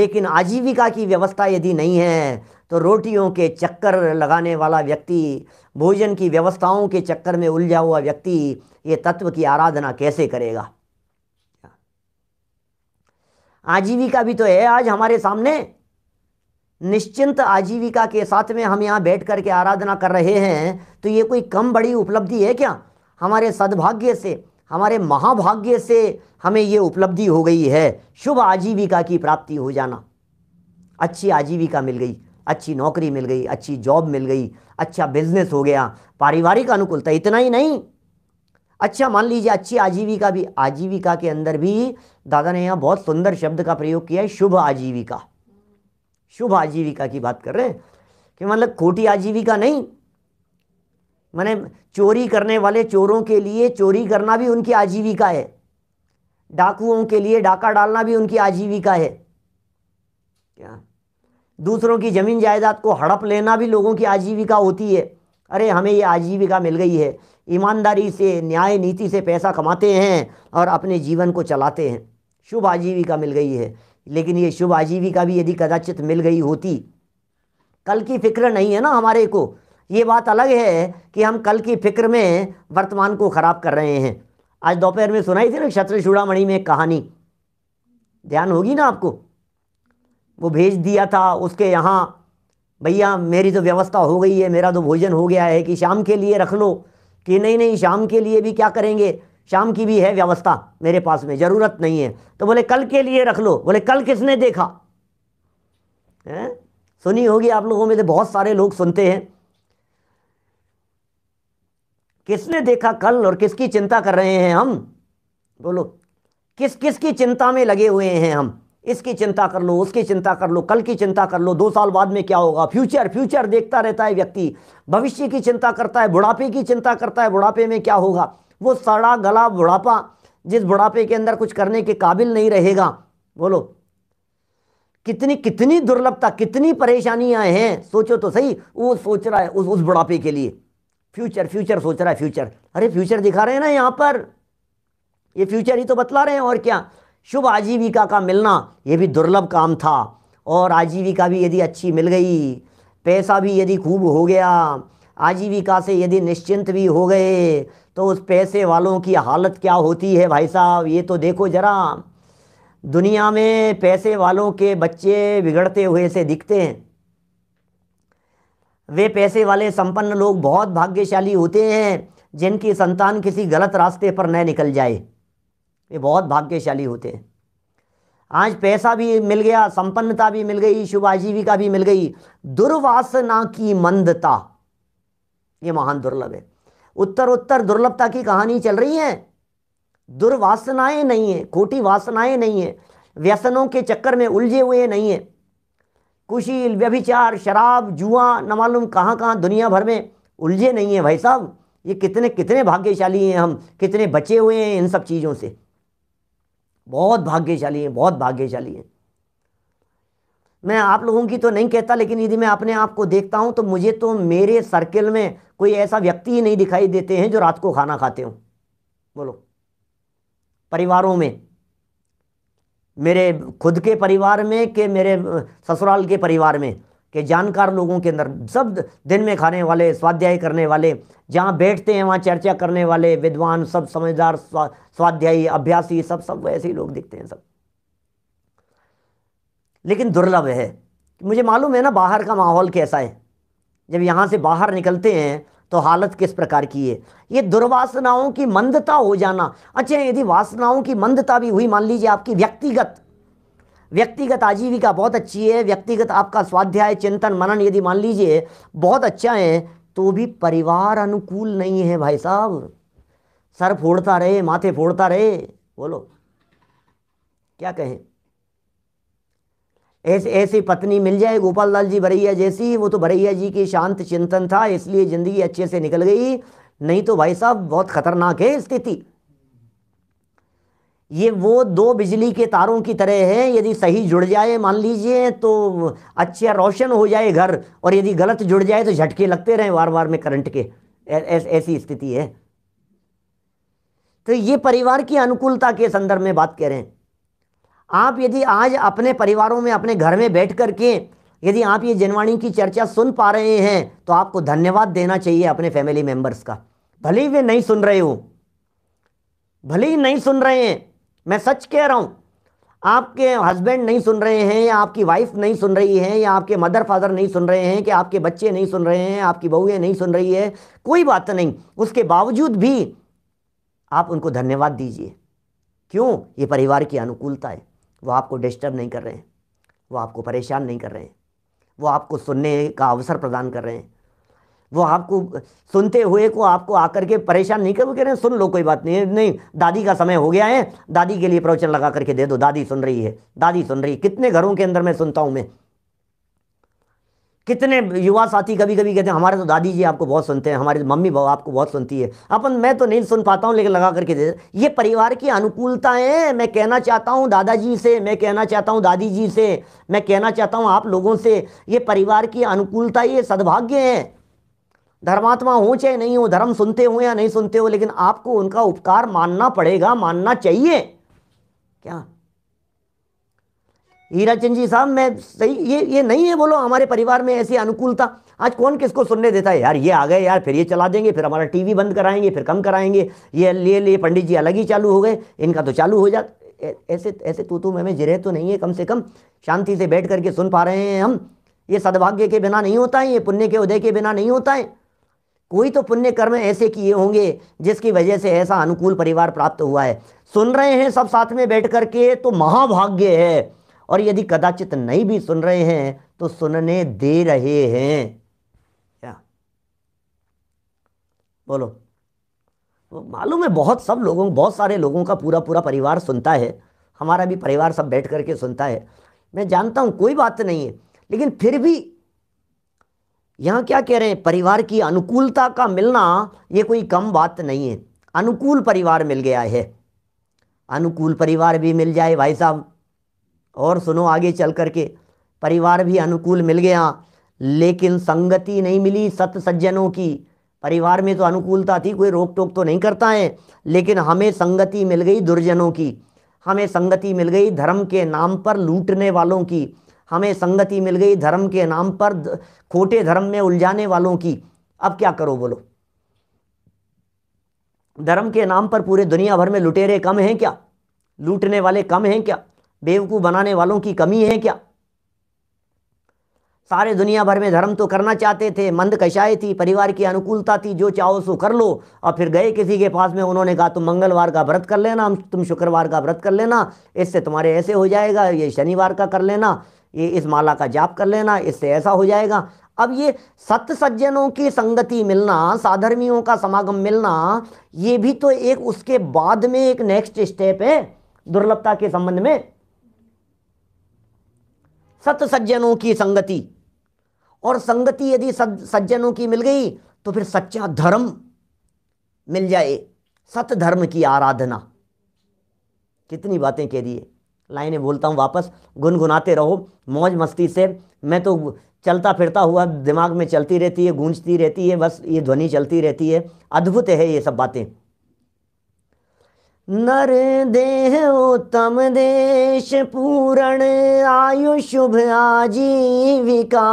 लेकिन आजीविका की व्यवस्था यदि नहीं है तो रोटियों के चक्कर लगाने वाला व्यक्ति भोजन की व्यवस्थाओं के चक्कर में उलझा हुआ व्यक्ति ये तत्व की आराधना कैसे करेगा आजीविका भी तो है आज हमारे सामने निश्चिंत आजीविका के साथ में हम यहाँ बैठ करके आराधना कर रहे हैं तो ये कोई कम बड़ी उपलब्धि है क्या हमारे सद्भाग्य से हमारे महाभाग्य से हमें ये उपलब्धि हो गई है शुभ आजीविका की प्राप्ति हो जाना अच्छी आजीविका मिल गई अच्छी नौकरी मिल गई अच्छी जॉब मिल गई अच्छा बिजनेस हो गया पारिवारिक अनुकूलता तो इतना ही नहीं अच्छा मान लीजिए अच्छी आजीविका भी आजीविका के अंदर भी दादा ने यहाँ बहुत सुंदर शब्द का प्रयोग किया है शुभ आजीविका शुभ आजीविका की बात कर रहे हैं कि मतलब खोटी आजीविका नहीं मैंने चोरी करने वाले चोरों के लिए चोरी करना भी उनकी आजीविका है डाकुओं के लिए डाका डालना भी उनकी आजीविका है क्या दूसरों की ज़मीन जायदाद को हड़प लेना भी लोगों की आजीविका होती है अरे हमें ये आजीविका मिल गई है ईमानदारी से न्याय नीति से पैसा कमाते हैं और अपने जीवन को चलाते हैं शुभ आजीविका मिल गई है लेकिन ये शुभ आजीविका भी यदि कदाचित मिल गई होती कल की फिक्र नहीं है ना हमारे को ये बात अलग है कि हम कल की फिक्र में वर्तमान को ख़राब कर रहे हैं आज दोपहर में सुनाई थी ना क्षत्र चूड़ामणि में एक कहानी ध्यान होगी ना आपको वो भेज दिया था उसके यहाँ भैया मेरी तो व्यवस्था हो गई है मेरा तो भोजन हो गया है कि शाम के लिए रख लो कि नहीं नहीं शाम के लिए भी क्या करेंगे शाम की भी है व्यवस्था मेरे पास में ज़रूरत नहीं है तो बोले कल के लिए रख लो बोले कल किसने देखा है सुनी होगी आप लोगों में से बहुत सारे लोग सुनते हैं किसने देखा कल और किसकी चिंता कर रहे हैं हम बोलो किस किस की चिंता में लगे हुए हैं हम इसकी चिंता कर लो उसकी चिंता कर लो कल की चिंता कर लो दो साल बाद में क्या होगा फ्यूचर फ्यूचर देखता रहता है व्यक्ति भविष्य की चिंता करता है बुढ़ापे की चिंता करता है बुढ़ापे में क्या होगा वो सड़ा गला बुढ़ापा जिस बुढ़ापे के अंदर कुछ करने के काबिल नहीं रहेगा बोलो कितनी कितनी दुर्लभता कितनी परेशानियां हैं सोचो तो सही वो सोच रहा है उस उस बुढ़ापे के लिए फ्यूचर फ्यूचर सोच रहा है फ्यूचर अरे फ्यूचर दिखा रहे हैं ना यहाँ पर ये फ्यूचर ही तो बतला रहे हैं और क्या शुभ आजीविका का मिलना ये भी दुर्लभ काम था और आजीविका भी यदि अच्छी मिल गई पैसा भी यदि खूब हो गया आजीविका से यदि निश्चिंत भी हो गए तो उस पैसे वालों की हालत क्या होती है भाई साहब ये तो देखो ज़रा दुनिया में पैसे वालों के बच्चे बिगड़ते हुए से दिखते हैं वे पैसे वाले संपन्न लोग बहुत भाग्यशाली होते हैं जिनकी संतान किसी गलत रास्ते पर न निकल जाए ये बहुत भाग्यशाली होते हैं आज पैसा भी मिल गया संपन्नता भी मिल गई शुभ आजीविका भी मिल गई दुर्वासना की मंदता ये महान दुर्लभ है उत्तर उत्तर दुर्लभता की कहानी चल रही है दुर्वासनाएं नहीं है खोटी वासनाएं नहीं है व्यसनों के चक्कर में उलझे हुए नहीं है कुशील व्यभिचार शराब जुआ न मालूम कहाँ कहाँ दुनिया भर में उलझे नहीं है भाई साहब ये कितने कितने भाग्यशाली हैं हम कितने बचे हुए हैं इन सब चीज़ों से बहुत भाग्यशाली हैं बहुत भाग्यशाली हैं मैं आप लोगों की तो नहीं कहता लेकिन यदि मैं अपने आप को देखता हूं तो मुझे तो मेरे सर्किल में कोई ऐसा व्यक्ति ही नहीं दिखाई देते हैं जो रात को खाना खाते हो बोलो परिवारों में मेरे खुद के परिवार में के मेरे ससुराल के परिवार में कि जानकार लोगों के अंदर सब दिन में खाने वाले स्वाध्याय करने वाले जहाँ बैठते हैं वहाँ चर्चा करने वाले विद्वान सब समझदार स्वाध्यायी अभ्यासी सब सब वैसे ही लोग दिखते हैं सब लेकिन दुर्लभ है मुझे मालूम है ना बाहर का माहौल कैसा है जब यहाँ से बाहर निकलते हैं तो हालत किस प्रकार की है ये दुर्वासनाओं की मंदता हो जाना अच्छा यदि वासनाओं की मंदता भी हुई मान लीजिए आपकी व्यक्तिगत व्यक्तिगत आजीविका बहुत अच्छी है व्यक्तिगत आपका स्वाध्याय चिंतन मनन यदि मान लीजिए बहुत अच्छा है तो भी परिवार अनुकूल नहीं है भाई साहब सर फोड़ता रहे माथे फोड़ता रहे बोलो क्या कहें ऐसे ऐसी पत्नी मिल जाए गोपाल लाल जी भरैया जैसी वो तो भरैया जी की शांत चिंतन था इसलिए ज़िंदगी अच्छे से निकल गई नहीं तो भाई साहब बहुत खतरनाक है स्थिति ये वो दो बिजली के तारों की तरह है यदि सही जुड़ जाए मान लीजिए तो अच्छा रोशन हो जाए घर और यदि गलत जुड़ जाए तो झटके लगते रहें बार बार में करंट के ऐसी स्थिति है तो ये परिवार की अनुकूलता के संदर्भ में बात कह रहे हैं आप यदि आज अपने परिवारों में अपने घर में बैठ कर के यदि आप ये जनवाणी की चर्चा सुन पा रहे हैं तो आपको धन्यवाद देना चाहिए अपने फैमिली मेंबर्स का भले ही वे नहीं सुन रहे हो भले ही नहीं सुन रहे हैं मैं सच कह रहा हूँ आपके हस्बैंड नहीं सुन रहे हैं या आपकी वाइफ नहीं सुन रही है या आपके मदर फादर नहीं सुन रहे हैं कि आपके बच्चे नहीं सुन रहे हैं आपकी बहुएं नहीं सुन रही है कोई बात नहीं उसके बावजूद भी आप उनको धन्यवाद दीजिए क्यों ये परिवार की अनुकूलता है वो आपको डिस्टर्ब नहीं कर रहे हैं वो आपको परेशान नहीं कर रहे हैं वो आपको सुनने का अवसर प्रदान कर रहे हैं वो आपको सुनते हुए को आपको आकर के परेशान नहीं करो कह रहे सुन लो कोई बात नहीं नहीं दादी का समय हो गया है दादी के लिए प्रवचन लगा करके दे दो दादी सुन रही है दादी सुन रही है कितने घरों के अंदर मैं सुनता हूँ मैं कितने युवा साथी कभी कभी कहते हैं हमारे तो दादी जी आपको बहुत सुनते हैं हमारी मम्मी बाबा आपको बहुत सुनती है अपन मैं तो नहीं सुन पाता हूँ लेकिन लगा करके दे ये परिवार की अनुकूलता है मैं कहना चाहता हूँ दादाजी से मैं कहना चाहता हूँ दादी जी से मैं कहना चाहता हूँ आप लोगों से ये परिवार की अनुकूलता ये सद्भाग्य है धर्मात्मा हूं चाहे नहीं हूं धर्म सुनते हो या नहीं सुनते हो लेकिन आपको उनका उपकार मानना पड़ेगा मानना चाहिए क्या हीराचंद जी साहब मैं सही ये ये नहीं है बोलो हमारे परिवार में ऐसी अनुकूलता आज कौन किसको सुनने देता है यार ये आ गए यार फिर ये चला देंगे फिर हमारा टीवी बंद कराएंगे फिर कम कराएंगे ये लिए लिए पंडित जी अलग ही चालू हो गए इनका तो चालू हो जा ऐसे ऐसे तू तू हमें जिरे तो नहीं है कम से कम शांति से बैठ करके सुन पा रहे हैं हम ये सदभाग्य के बिना नहीं होता है ये पुण्य के उदय के बिना नहीं होता है कोई तो पुण्य कर्म ऐसे किए होंगे जिसकी वजह से ऐसा अनुकूल परिवार प्राप्त हुआ है सुन रहे हैं सब साथ में बैठ कर के तो महाभाग्य है और यदि कदाचित नहीं भी सुन रहे हैं तो सुनने दे रहे हैं क्या बोलो तो मालूम है बहुत सब लोगों बहुत सारे लोगों का पूरा पूरा परिवार सुनता है हमारा भी परिवार सब बैठ करके सुनता है मैं जानता हूं कोई बात नहीं है लेकिन फिर भी यहाँ क्या कह रहे हैं परिवार की अनुकूलता का मिलना ये कोई कम बात नहीं है अनुकूल परिवार मिल गया है अनुकूल परिवार भी मिल जाए भाई साहब और सुनो आगे चल कर के परिवार भी अनुकूल मिल गया लेकिन संगति नहीं मिली सत सज्जनों की परिवार में तो अनुकूलता थी कोई रोक टोक तो नहीं करता है लेकिन हमें संगति मिल गई दुर्जनों की हमें संगति मिल गई धर्म के नाम पर लूटने वालों की हमें संगति मिल गई धर्म के नाम पर खोटे धर्म में उलझाने वालों की अब क्या करो बोलो धर्म के नाम पर पूरे दुनिया भर में लुटेरे कम हैं क्या लूटने वाले कम हैं क्या बेवकूफ़ बनाने वालों की कमी है क्या सारे दुनिया भर में धर्म तो करना चाहते थे मंद कशाएँ थी परिवार की अनुकूलता थी जो चाहो सो कर लो और फिर गए किसी के पास में उन्होंने कहा तुम मंगलवार का व्रत कर लेना तुम शुक्रवार का व्रत कर लेना इससे तुम्हारे ऐसे हो जाएगा ये शनिवार का कर लेना ये इस माला का जाप कर लेना इससे ऐसा हो जाएगा अब ये सत्य सज्जनों की संगति मिलना साधर्मियों का समागम मिलना ये भी तो एक उसके बाद में एक नेक्स्ट स्टेप है दुर्लभता के संबंध में सत्य सज्जनों की संगति और संगति यदि सज्जनों की मिल गई तो फिर सच्चा धर्म मिल जाए सत धर्म की आराधना कितनी बातें कह दी है लाइनें बोलता हूँ वापस गुनगुनाते रहो मौज मस्ती से मैं तो चलता फिरता हुआ दिमाग में चलती रहती है गूंजती रहती है बस ये ध्वनि चलती रहती है अद्भुत है ये सब बातें नर देह उत्तम देश पूरण आयु शुभ आजीविका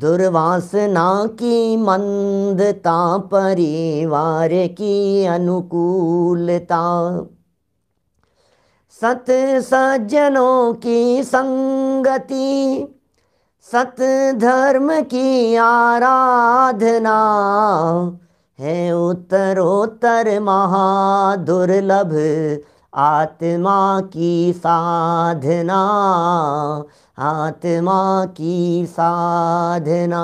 दुर्वासना की मंदता परिवार की अनुकूलता सत सज्जनों की संगति सत धर्म की आराधना है उत्तरोत्तर महादुर्लभ आत्मा की साधना आत्मा की साधना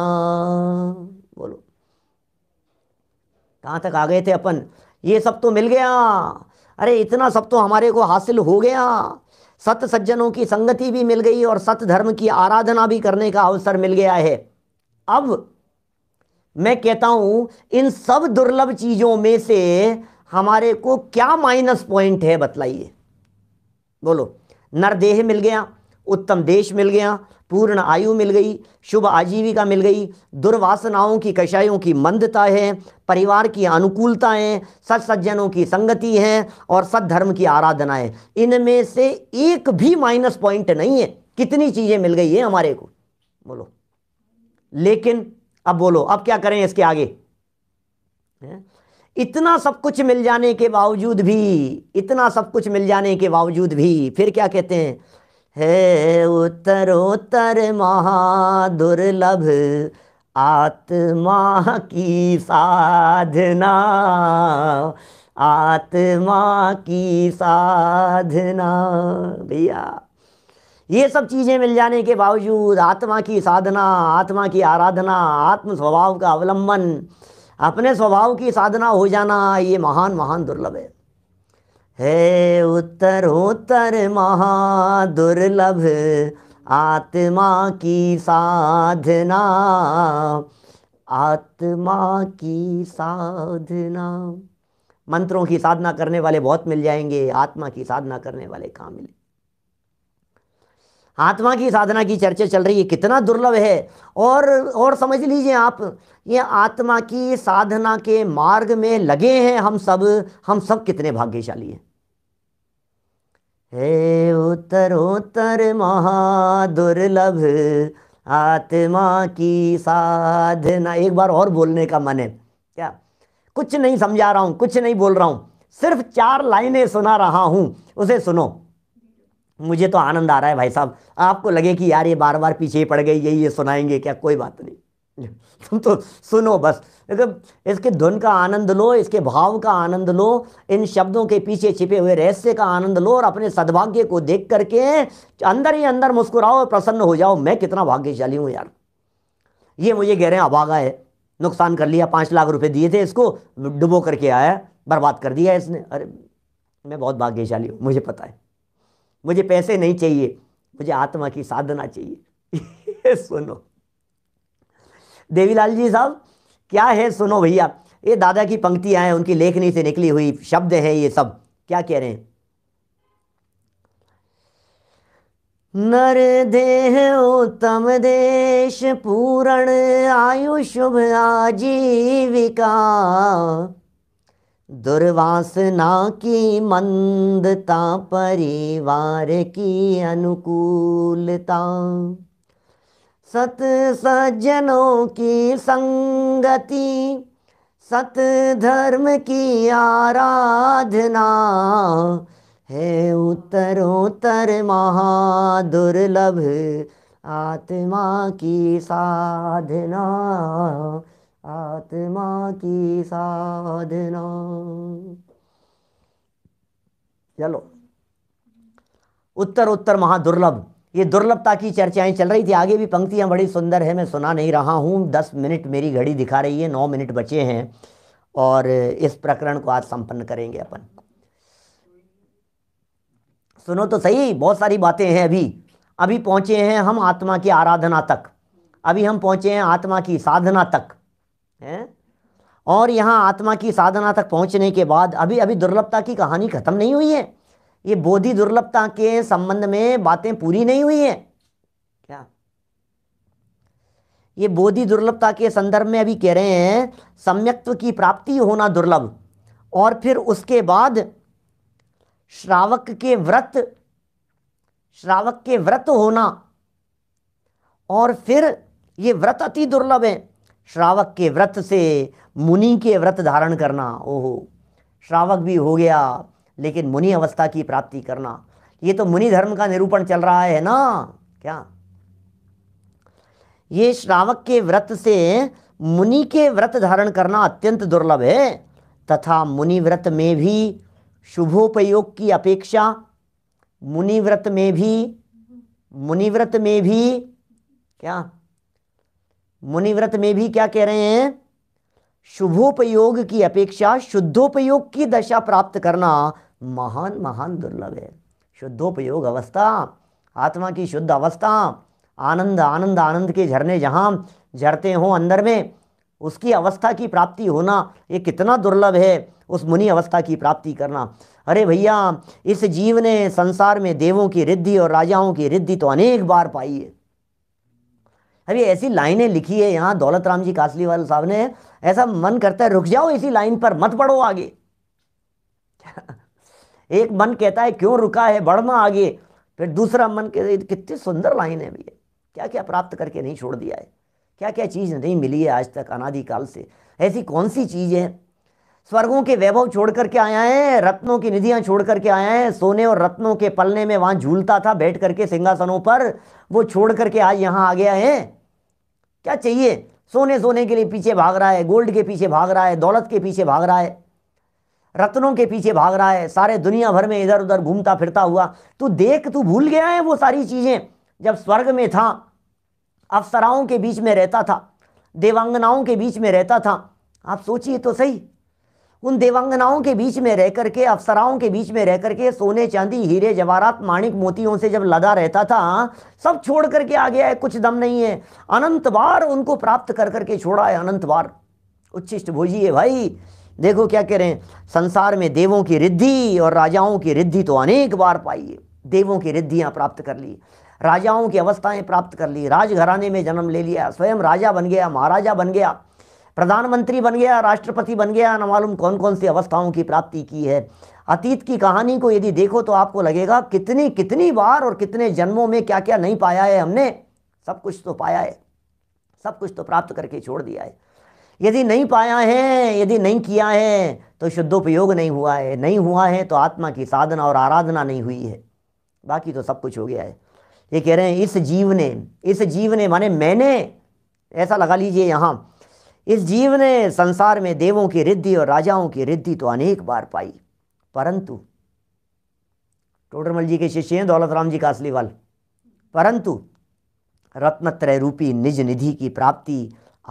बोलो कहाँ तक आ गए थे अपन ये सब तो मिल गया अरे इतना सब तो हमारे को हासिल हो गया सत सज्जनों की संगति भी मिल गई और सत धर्म की आराधना भी करने का अवसर मिल गया है अब मैं कहता हूं इन सब दुर्लभ चीजों में से हमारे को क्या माइनस पॉइंट है बतलाइए बोलो नरदेह मिल गया उत्तम देश मिल गया पूर्ण आयु मिल गई शुभ आजीविका मिल गई दुर्वासनाओं की कषायों की मंदता है परिवार की अनुकूलताएं सत सज्जनों की संगति है और सद्धर्म की है इनमें से एक भी माइनस पॉइंट नहीं है कितनी चीज़ें मिल गई है हमारे को बोलो लेकिन अब बोलो अब क्या करें इसके आगे इतना सब कुछ मिल जाने के बावजूद भी इतना सब कुछ मिल जाने के बावजूद भी फिर क्या कहते हैं हे उत्तरोत्तर महादुर्लभ आत्मा की साधना आत्मा की साधना भैया ये सब चीज़ें मिल जाने के बावजूद आत्मा की साधना आत्मा की आराधना आत्म स्वभाव का अवलंबन अपने स्वभाव की साधना हो जाना ये महान महान दुर्लभ है हे उत्तर उत्तर महादुर्लभ आत्मा की साधना आत्मा की साधना मंत्रों की साधना करने वाले बहुत मिल जाएंगे आत्मा की साधना करने वाले कहाँ मिले आत्मा की साधना की चर्चा चल रही है कितना दुर्लभ है और और समझ लीजिए आप ये आत्मा की साधना के मार्ग में लगे हैं हम सब हम सब कितने भाग्यशाली हैं हे उत्तरोत्तर महादुर्लभ आत्मा की साधना एक बार और बोलने का मन है क्या कुछ नहीं समझा रहा हूँ कुछ नहीं बोल रहा हूँ सिर्फ चार लाइनें सुना रहा हूँ उसे सुनो मुझे तो आनंद आ रहा है भाई साहब आपको लगे कि यार ये बार बार पीछे पड़ गई ये ये सुनाएंगे क्या कोई बात नहीं तुम तो सुनो बस देखो इसके धुन का आनंद लो इसके भाव का आनंद लो इन शब्दों के पीछे छिपे हुए रहस्य का आनंद लो और अपने सद्भाग्य को देख करके अंदर ही अंदर मुस्कुराओ और प्रसन्न हो जाओ मैं कितना भाग्यशाली हूं यार ये मुझे कह रहे हैं अभागा है नुकसान कर लिया पांच लाख रुपए दिए थे इसको डुबो करके आया बर्बाद कर दिया इसने अरे मैं बहुत भाग्यशाली हूं मुझे पता है मुझे पैसे नहीं चाहिए मुझे आत्मा की साधना चाहिए सुनो देवीलाल जी साहब क्या है सुनो भैया ये दादा की पंक्तियां हैं उनकी लेखनी से निकली हुई शब्द हैं ये सब क्या कह रहे हैं नर देह उत्तम देश पूरण आयु शुभ आजीविका दुर्वासना की मंदता परिवार की अनुकूलता सत सज्जनों की संगति सत धर्म की आराधना है उत्तरोत्तर महादुर्लभ आत्मा की साधना आत्मा की साधना चलो उत्तर उत्तर महादुर्लभ ये दुर्लभता की चर्चाएं चल रही थी आगे भी पंक्तियां बड़ी सुंदर है मैं सुना नहीं रहा हूँ दस मिनट मेरी घड़ी दिखा रही है नौ मिनट बचे हैं और इस प्रकरण को आज संपन्न करेंगे अपन सुनो तो सही बहुत सारी बातें हैं अभी अभी पहुंचे हैं हम आत्मा की आराधना तक अभी हम पहुंचे हैं आत्मा की साधना तक है और यहाँ आत्मा की साधना तक पहुंचने के बाद अभी अभी दुर्लभता की कहानी खत्म नहीं हुई है ये बोधि दुर्लभता के संबंध में बातें पूरी नहीं हुई हैं क्या ये बोधि दुर्लभता के संदर्भ में अभी कह रहे हैं सम्यक्त्व की प्राप्ति होना दुर्लभ और फिर उसके बाद श्रावक के व्रत श्रावक के व्रत होना और फिर ये व्रत अति दुर्लभ है श्रावक के व्रत से मुनि के व्रत धारण करना ओहो श्रावक भी हो गया लेकिन मुनि अवस्था की प्राप्ति करना ये तो मुनि धर्म का निरूपण चल रहा है ना क्या ये श्रावक के व्रत से मुनि के व्रत धारण करना अत्यंत दुर्लभ है तथा मुनि व्रत में भी शुभोपयोग की अपेक्षा मुनि व्रत में भी मुनि व्रत में भी क्या मुनि व्रत में भी क्या कह रहे हैं शुभोपयोग की अपेक्षा शुद्धोपयोग की दशा प्राप्त करना महान महान दुर्लभ है शुद्धोपयोग अवस्था आत्मा की शुद्ध अवस्था आनंद आनंद आनंद के झरने जहाँ झरते हों अंदर में उसकी अवस्था की प्राप्ति होना ये कितना दुर्लभ है उस मुनि अवस्था की प्राप्ति करना अरे भैया इस जीव ने संसार में देवों की रिद्धि और राजाओं की रिद्धि तो अनेक बार पाई है अभी ऐसी लाइनें लिखी है यहाँ दौलत राम जी कासलीवाल साहब ने ऐसा मन करता है रुक जाओ इसी लाइन पर मत पढ़ो आगे एक मन कहता है क्यों रुका है बढ़ना आगे फिर दूसरा मन कहता है कितनी सुंदर लाइन है भैया क्या क्या प्राप्त करके नहीं छोड़ दिया है क्या क्या चीज़ नहीं मिली है आज तक अनादिकाल से ऐसी कौन सी चीज़ है स्वर्गों के वैभव छोड़ करके आया है रत्नों की निधियां छोड़ करके आया है सोने और रत्नों के पलने में वहां झूलता था बैठ करके सिंहासनों पर वो छोड़ करके आज यहाँ आ गया है क्या चाहिए सोने सोने के लिए पीछे भाग रहा है गोल्ड के पीछे भाग रहा है दौलत के पीछे भाग रहा है रत्नों के पीछे भाग रहा है सारे दुनिया भर में इधर उधर घूमता फिरता हुआ तू देख तू भूल गया है वो सारी चीज़ें जब स्वर्ग में था अफसराओं के बीच में रहता था देवांगनाओं के बीच में रहता था आप सोचिए तो सही उन देवांगनाओं के बीच में रह करके अफसराओं के बीच में रह करके सोने चांदी हीरे जवाहरात माणिक मोतियों से जब लदा रहता था सब छोड़ करके आ गया है कुछ दम नहीं है अनंत बार उनको प्राप्त कर करके छोड़ा है अनंत बार उच्छिष्ट भोजी है भाई देखो क्या कह रहे हैं संसार में देवों की रिद्धि और राजाओं की रिद्धि तो अनेक बार पाई है देवों की रिद्धियाँ प्राप्त कर ली राजाओं की अवस्थाएं प्राप्त कर ली राजघराने में जन्म ले लिया स्वयं राजा बन गया महाराजा बन गया प्रधानमंत्री बन गया राष्ट्रपति बन गया न मालूम कौन कौन सी अवस्थाओं की प्राप्ति की है अतीत की कहानी को यदि देखो तो आपको लगेगा कितनी कितनी बार और कितने जन्मों में क्या क्या नहीं पाया है हमने सब कुछ तो पाया है सब कुछ तो प्राप्त करके छोड़ दिया है यदि नहीं पाया है यदि नहीं किया है तो शुद्धोपयोग नहीं हुआ है नहीं हुआ है तो आत्मा की साधना और आराधना नहीं हुई है बाकी तो सब कुछ हो गया है ये कह रहे हैं इस जीव ने इस जीव ने माने मैंने ऐसा लगा लीजिए यहाँ इस जीव ने संसार में देवों की रिद्धि और राजाओं की रिद्धि तो अनेक बार पाई परंतु टोडरमल जी के शिष्य हैं दौलत राम जी का वाल परंतु रत्नत्रय रूपी निज निधि की प्राप्ति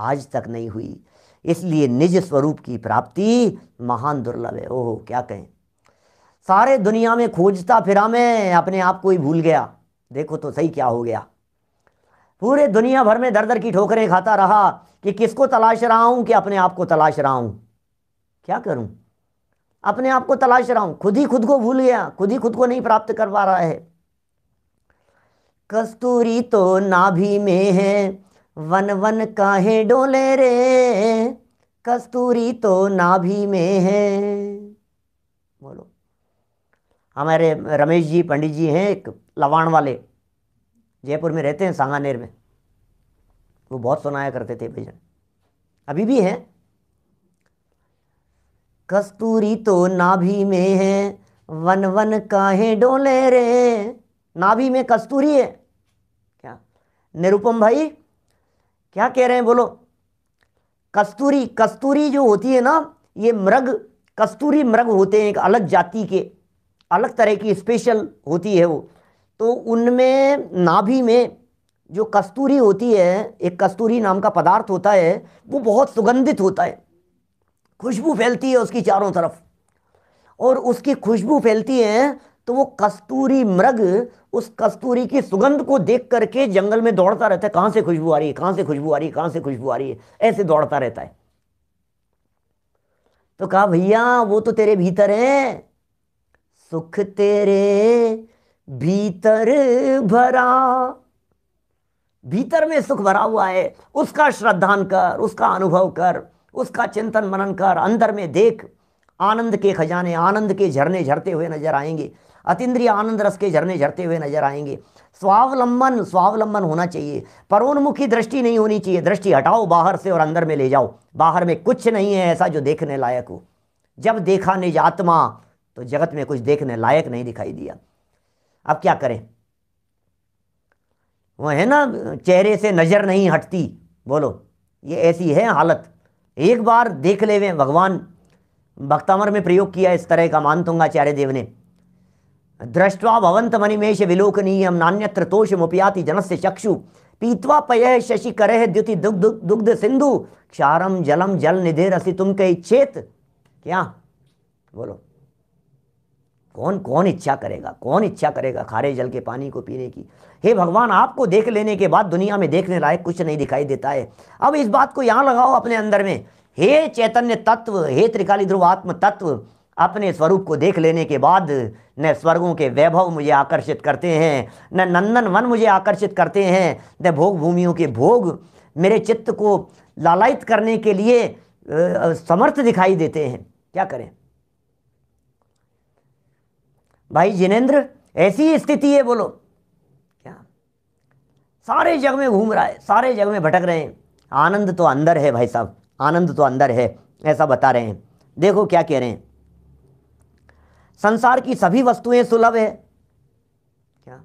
आज तक नहीं हुई इसलिए निज स्वरूप की प्राप्ति महान दुर्लभ है ओहो क्या कहें सारे दुनिया में खोजता फिरा मैं अपने आप को ही भूल गया देखो तो सही क्या हो गया पूरे दुनिया भर में दर दर की ठोकरें खाता रहा कि किसको तलाश रहा हूं कि अपने आप को तलाश रहा हूं क्या करूं अपने आप को तलाश रहा हूं खुद ही खुद को भूल गया खुद ही खुद को नहीं प्राप्त कर पा रहा है कस्तूरी तो नाभि में है वन वन काहे डोले रे कस्तूरी तो नाभि में है बोलो हमारे रमेश जी पंडित जी हैं एक लवाण वाले जयपुर में रहते हैं सांगानेर में वो बहुत सुनाया करते थे भजन अभी भी हैं कस्तूरी तो नाभि में है वन वन काहे डोले रे नाभि में कस्तूरी है क्या निरुपम भाई क्या कह रहे हैं बोलो कस्तूरी कस्तूरी जो होती है ना ये मृग कस्तूरी मृग होते हैं एक अलग जाति के अलग तरह की स्पेशल होती है वो तो उनमें नाभि में जो कस्तूरी होती है एक कस्तूरी नाम का पदार्थ होता है वो बहुत सुगंधित होता है खुशबू फैलती है उसकी चारों तरफ और उसकी खुशबू फैलती है तो वो कस्तूरी मृग उस कस्तूरी की सुगंध को देख करके जंगल में दौड़ता रहता है कहां से खुशबू आ रही है कहां से खुशबू आ रही है कहां से खुशबू आ रही है ऐसे दौड़ता रहता है तो कहा भैया वो तो तेरे भीतर है सुख तेरे भीतर भरा भीतर में सुख भरा हुआ है उसका श्रद्धान कर उसका अनुभव कर उसका चिंतन मनन कर अंदर में देख आनंद के खजाने आनंद के झरने झरते हुए नजर आएंगे अतिद्रिय आनंद रस के झरने झरते हुए नजर आएंगे स्वावलंबन स्वावलंबन होना चाहिए परोन्मुखी दृष्टि नहीं होनी चाहिए दृष्टि हटाओ बाहर से और अंदर में ले जाओ बाहर में कुछ नहीं है ऐसा जो देखने लायक हो जब देखा निजात्मा तो जगत में कुछ देखने लायक नहीं दिखाई दिया अब क्या करें वो है ना चेहरे से नज़र नहीं हटती बोलो ये ऐसी है हालत एक बार देख ले भगवान भक्तामर में प्रयोग किया इस तरह का मानतुंगाचार्य देव ने दृष्ट्वा विलोकनीय नान्यत्र तोष जनस्य चक्षु पीतवा पय शशि करे द्युति दुग्ध दुग्ध सिंधु क्षारम जलम जल निधे रसी तुम के इच्छेत क्या बोलो कौन कौन इच्छा करेगा कौन इच्छा करेगा खारे जल के पानी को पीने की हे भगवान आपको देख लेने के बाद दुनिया में देखने लायक कुछ नहीं दिखाई देता है अब इस बात को यहाँ लगाओ अपने अंदर में हे चैतन्य तत्व हे त्रिकाली ध्रुव आत्म तत्व अपने स्वरूप को देख लेने के बाद न स्वर्गों के वैभव मुझे आकर्षित करते हैं न नंदन वन मुझे आकर्षित करते हैं न भोग भूमियों के भोग मेरे चित्त को लालायित करने के लिए समर्थ दिखाई देते हैं क्या करें भाई जिनेन्द्र ऐसी स्थिति है बोलो क्या सारे जग में घूम रहा है सारे जग में भटक रहे हैं आनंद तो अंदर है भाई साहब आनंद तो अंदर है ऐसा बता रहे हैं देखो क्या कह रहे हैं संसार की सभी वस्तुएं सुलभ है क्या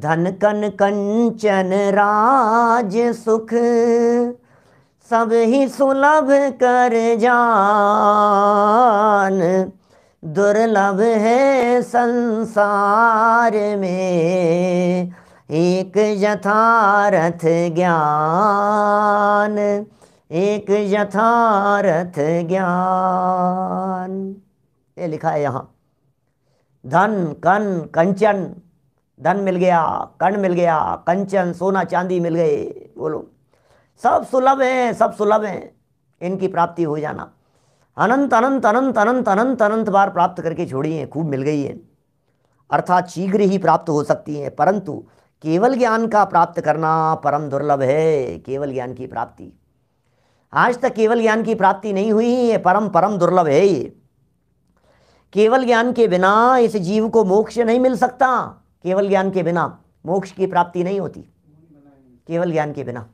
धन कन कंचन राज सुख सब ही सुलभ कर जान दुर्लभ है संसार में एक यथारथ ज्ञान एक यथारथ ज्ञान ये लिखा है यहाँ धन कन कंचन धन मिल गया कण मिल गया कंचन सोना चांदी मिल गए बोलो सब सुलभ हैं सब सुलभ हैं इनकी प्राप्ति हो जाना अनंत अनंत अनंत अनंत अनंत अनंत बार प्राप्त करके छोड़ी हैं खूब मिल गई हैं अर्थात शीघ्र ही प्राप्त हो सकती हैं परंतु केवल ज्ञान का प्राप्त करना परम दुर्लभ है केवल ज्ञान की प्राप्ति आज तक केवल ज्ञान की प्राप्ति नहीं हुई है परम परम दुर्लभ है ये केवल ज्ञान के बिना इस जीव को मोक्ष नहीं मिल सकता केवल ज्ञान के बिना मोक्ष की प्राप्ति नहीं होती केवल ज्ञान के बिना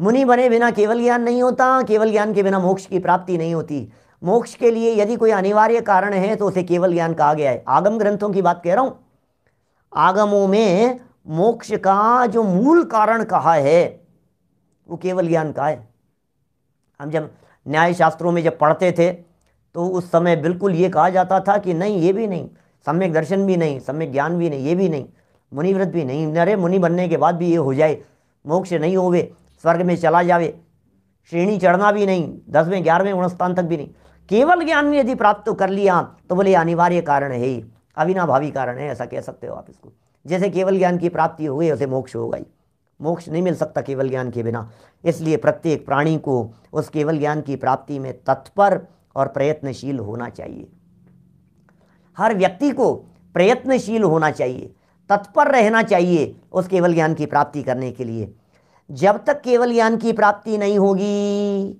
मुनि बने बिना केवल ज्ञान नहीं होता केवल ज्ञान के बिना मोक्ष की प्राप्ति नहीं होती मोक्ष के लिए यदि कोई अनिवार्य कारण है तो उसे केवल ज्ञान कहा गया है आगम ग्रंथों की बात कह रहा हूं आगमों में मोक्ष का जो मूल कारण कहा है वो केवल ज्ञान का है हम जब न्याय शास्त्रों में जब पढ़ते थे तो उस समय बिल्कुल ये कहा जाता था कि नहीं ये भी नहीं सम्यक दर्शन भी नहीं सम्यक ज्ञान भी नहीं ये भी नहीं मुनिव्रत भी नहीं अरे मुनि बनने के बाद भी ये हो जाए मोक्ष नहीं होवे स्वर्ग में चला जावे श्रेणी चढ़ना भी नहीं दसवें ग्यारहवें उणस्थान तक भी नहीं केवल ज्ञान यदि प्राप्त कर लिया तो बोले अनिवार्य कारण है ही अविनाभावी कारण है ऐसा कह सकते हो आप इसको जैसे केवल ज्ञान की प्राप्ति हो गई उसे मोक्ष होगा ही मोक्ष नहीं मिल सकता केवल ज्ञान के बिना इसलिए प्रत्येक प्राणी को उस केवल ज्ञान की प्राप्ति में तत्पर और प्रयत्नशील होना चाहिए हर व्यक्ति को प्रयत्नशील होना चाहिए तत्पर रहना चाहिए उस केवल ज्ञान की प्राप्ति करने के लिए जब तक केवल ज्ञान की प्राप्ति नहीं होगी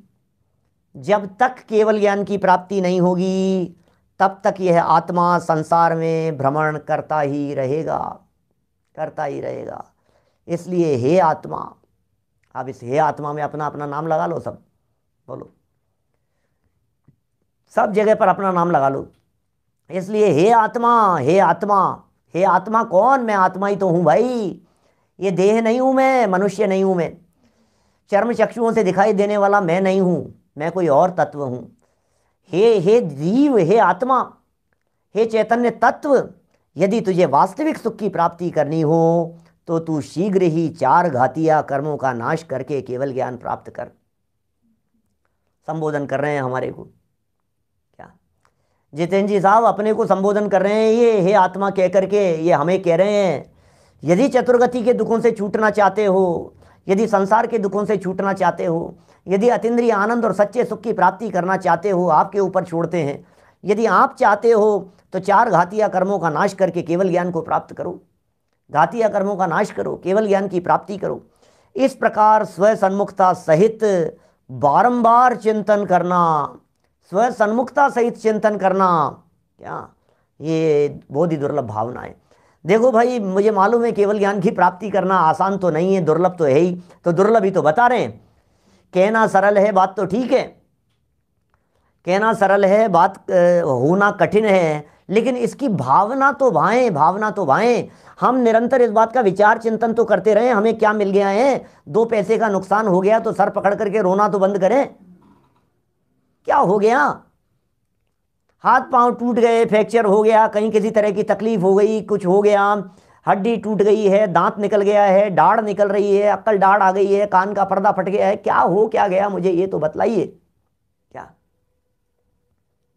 जब तक केवल ज्ञान की प्राप्ति नहीं होगी तब तक यह आत्मा संसार में भ्रमण करता ही रहेगा करता ही रहेगा इसलिए हे आत्मा अब इस हे आत्मा में अपना अपना नाम लगा लो सब बोलो सब जगह पर अपना नाम लगा लो इसलिए हे आत्मा हे आत्मा हे आत्मा कौन मैं आत्मा ही तो हूँ भाई ये देह नहीं हूँ मैं मनुष्य नहीं हूँ मैं चर्म चक्षुओं से दिखाई देने वाला मैं नहीं हूँ मैं कोई और तत्व हूँ हे हे जीव हे आत्मा हे चैतन्य तत्व यदि तुझे वास्तविक सुख की प्राप्ति करनी हो तो तू शीघ्र ही चार घातिया कर्मों का नाश करके केवल ज्ञान प्राप्त कर संबोधन कर रहे हैं हमारे को जितेंद्र जी साहब अपने को संबोधन कर रहे हैं ये हे आत्मा कह करके ये हमें कह रहे हैं यदि चतुर्गति के दुखों से छूटना चाहते हो यदि संसार के दुखों से छूटना चाहते हो यदि अतिद्रिय आनंद और सच्चे सुख की प्राप्ति करना चाहते हो आपके ऊपर छोड़ते हैं यदि आप चाहते हो तो चार घातिया कर्मों का नाश करके केवल ज्ञान को प्राप्त करो घातिया कर्मों का नाश करो केवल ज्ञान की प्राप्ति करो इस प्रकार स्वसन्मुखता सहित बारंबार चिंतन करना स्व सन्मुखता सहित चिंतन करना क्या ये बहुत ही दुर्लभ भावना है देखो भाई मुझे मालूम है केवल ज्ञान की प्राप्ति करना आसान तो नहीं है दुर्लभ तो है ही तो दुर्लभ ही तो बता रहे हैं कहना सरल है बात तो ठीक है कहना सरल है बात होना कठिन है लेकिन इसकी भावना तो भाएं भावना तो भाएं हम निरंतर इस बात का विचार चिंतन तो करते रहें हमें क्या मिल गया है दो पैसे का नुकसान हो गया तो सर पकड़ करके रोना तो बंद करें क्या हो गया हाथ पांव टूट गए फ्रैक्चर हो गया कहीं किसी तरह की तकलीफ हो गई कुछ हो गया हड्डी टूट गई है दांत निकल गया है डाढ़ निकल रही है अक्कल डाढ़ आ गई है कान का पर्दा फट गया है क्या हो क्या गया मुझे ये तो बतलाइए क्या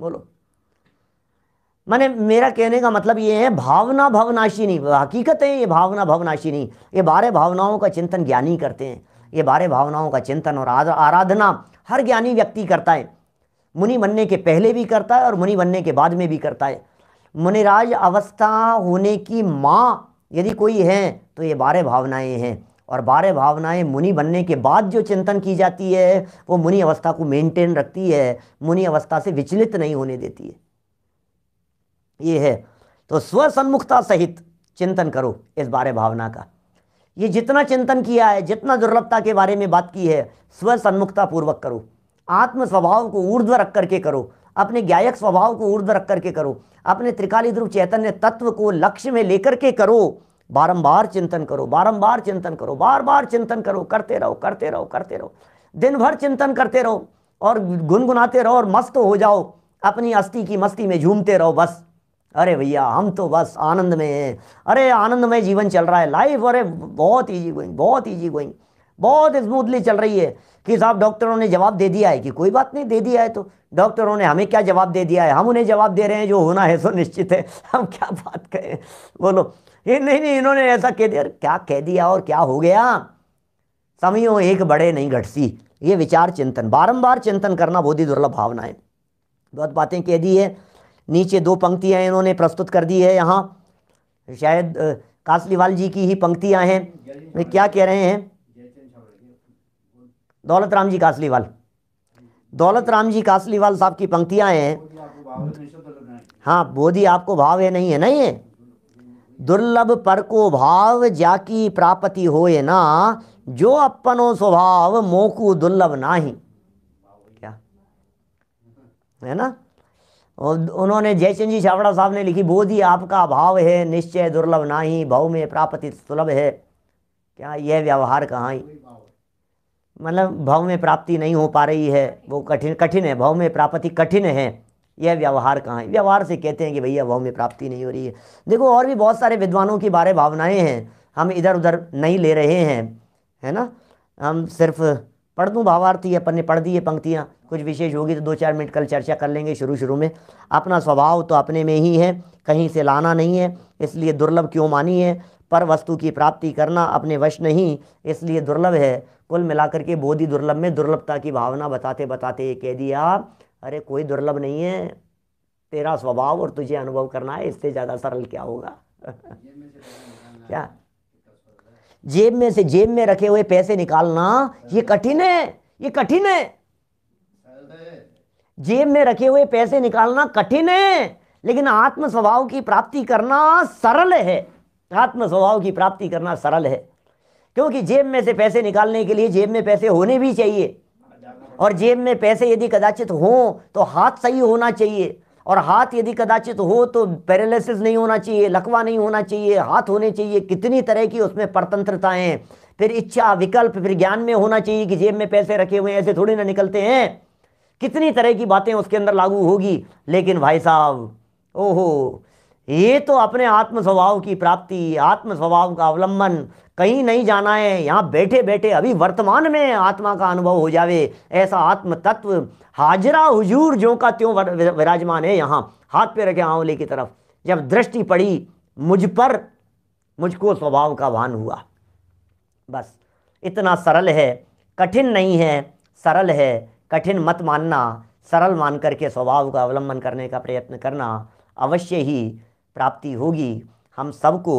बोलो मैंने मेरा कहने का मतलब ये है भावना भवनाशी नहीं हकीकत है ये भावना भवनाशी नहीं ये बारह भावनाओं का चिंतन ज्ञानी करते हैं ये बारह भावनाओं का चिंतन और आराधना हर ज्ञानी व्यक्ति करता है मुनि बनने के पहले भी करता है और मुनि बनने के बाद में भी करता है मुनिराज अवस्था होने की माँ यदि कोई है तो ये बारह भावनाएं हैं और बारह भावनाएं मुनि बनने के बाद जो चिंतन की जाती है वो मुनि अवस्था को मेंटेन रखती है मुनि अवस्था से विचलित नहीं होने देती है ये है तो स्वसन्मुखता सहित चिंतन करो इस बारह भावना का ये जितना चिंतन किया है जितना दुर्लभता के बारे में बात की है स्वसन्मुखता पूर्वक करो आत्म स्वभाव को ऊर्ध्व रख करके करो अपने गायक स्वभाव को ऊर्ध्व रख करके करो अपने त्रिकाली ध्रुव चैतन्य तत्व को लक्ष्य में लेकर के करो बारंबार चिंतन करो बारंबार चिंतन करो बार बार चिंतन करो करते रहो करते रहो करते रहो दिन भर चिंतन करते रहो और गुनगुनाते रहो और मस्त हो जाओ अपनी अस्थि की मस्ती में झूमते रहो बस अरे भैया हम तो बस आनंद में हैं अरे आनंद में जीवन चल रहा है लाइफ अरे बहुत ईजी गोइंग बहुत ईजी गोइंग बहुत स्मूथली चल रही है कि साहब डॉक्टरों ने जवाब दे दिया है कि कोई बात नहीं दे दिया है तो डॉक्टरों ने हमें क्या जवाब दे दिया है हम उन्हें जवाब दे रहे हैं जो होना है सो निश्चित है हम क्या बात करें बोलो ये नहीं नहीं इन्होंने ऐसा कह दिया क्या कह दिया और क्या हो गया समय एक बड़े नहीं घटसी ये विचार चिंतन बारम्बार चिंतन करना बहुत ही दुर्लभ भावना है बहुत बातें कह दी है नीचे दो पंक्तियाँ इन्होंने प्रस्तुत कर दी है यहाँ शायद कासलीवाल जी की ही पंक्तियाँ हैं वे क्या कह रहे हैं दौलत राम जी कासलीवाल दौलत राम जी कासलीवाल साहब की पंक्तियां हैं हाँ बोधि आपको भाव है नहीं है ना ये दुर्लभ पर को भाव जाकी प्राप्ति ये ना जो अपनो स्वभाव मोकू दुर्लभ ही क्या है ना उन्होंने जयचंद जी छावड़ा साहब ने लिखी बोधि आपका भाव है निश्चय दुर्लभ नाही भाव में प्राप्ति सुलभ है क्या यह व्यवहार कहाँ ही मतलब भाव में प्राप्ति नहीं हो पा रही है वो कठिन कठिन है भाव में प्राप्ति कठिन है यह व्यवहार कहाँ है व्यवहार से कहते हैं कि भैया भव में प्राप्ति नहीं हो रही है देखो और भी बहुत सारे विद्वानों की बारे भावनाएं हैं हम इधर उधर नहीं ले रहे हैं है ना हम सिर्फ पढ़ दूँ भावार्थी अपन ने पढ़ दी है पंक्तियाँ कुछ विशेष होगी तो दो चार मिनट कल चर्चा कर लेंगे शुरू शुरू में अपना स्वभाव तो अपने में ही है कहीं से लाना नहीं है इसलिए दुर्लभ क्यों मानी है पर वस्तु की प्राप्ति करना अपने वश नहीं इसलिए दुर्लभ है कुल मिलाकर के बोधि दुर्लभ में दुर्लभता की भावना बताते बताते ये कह दिया अरे कोई दुर्लभ नहीं है तेरा स्वभाव और तुझे अनुभव करना है इससे ज़्यादा सरल क्या होगा क्या जेब में से जेब में रखे हुए पैसे निकालना ये कठिन है ये कठिन है जेब में रखे हुए पैसे निकालना कठिन है लेकिन आत्म स्वभाव की प्राप्ति करना सरल है आत्म स्वभाव की प्राप्ति करना सरल है क्योंकि जेब में से पैसे निकालने के लिए जेब में पैसे होने भी चाहिए और जेब में पैसे यदि कदाचित हों तो हाथ सही होना चाहिए और हाथ यदि कदाचित हो तो पैरालिसिस नहीं होना चाहिए लकवा नहीं होना चाहिए हाथ होने चाहिए कितनी तरह की उसमें परतंत्रताएं फिर इच्छा विकल्प फिर ज्ञान में होना चाहिए कि जेब में पैसे रखे हुए ऐसे थोड़ी ना निकलते हैं कितनी तरह की बातें उसके अंदर लागू होगी लेकिन भाई साहब ओहो ये तो अपने आत्म स्वभाव की प्राप्ति आत्म स्वभाव का अवलंबन कहीं नहीं जाना है यहाँ बैठे बैठे अभी वर्तमान में आत्मा का अनुभव हो जावे ऐसा आत्म तत्व हाजरा हुजूर जो का त्यों विराजमान है यहाँ हाथ पे रखे आंवले की तरफ जब दृष्टि पड़ी मुझ पर मुझको स्वभाव का भान हुआ बस इतना सरल है कठिन नहीं है सरल है कठिन मत मानना सरल मान करके स्वभाव का अवलंबन करने का प्रयत्न करना अवश्य ही प्राप्ति होगी हम सबको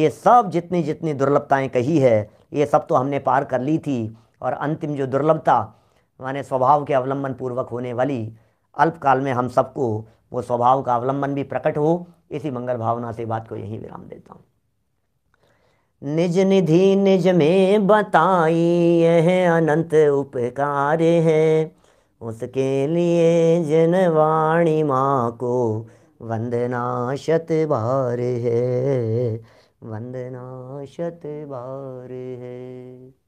ये सब जितनी जितनी दुर्लभताएं कही है ये सब तो हमने पार कर ली थी और अंतिम जो दुर्लभता माने स्वभाव के अवलंबन पूर्वक होने वाली अल्पकाल में हम सबको वो स्वभाव का अवलंबन भी प्रकट हो इसी मंगल भावना से बात को यहीं विराम देता हूँ निज निधि निज में बताई यह अनंत उपकार है उसके लिए जन वाणी माँ को वंदना शत बार है वंदना शत बार है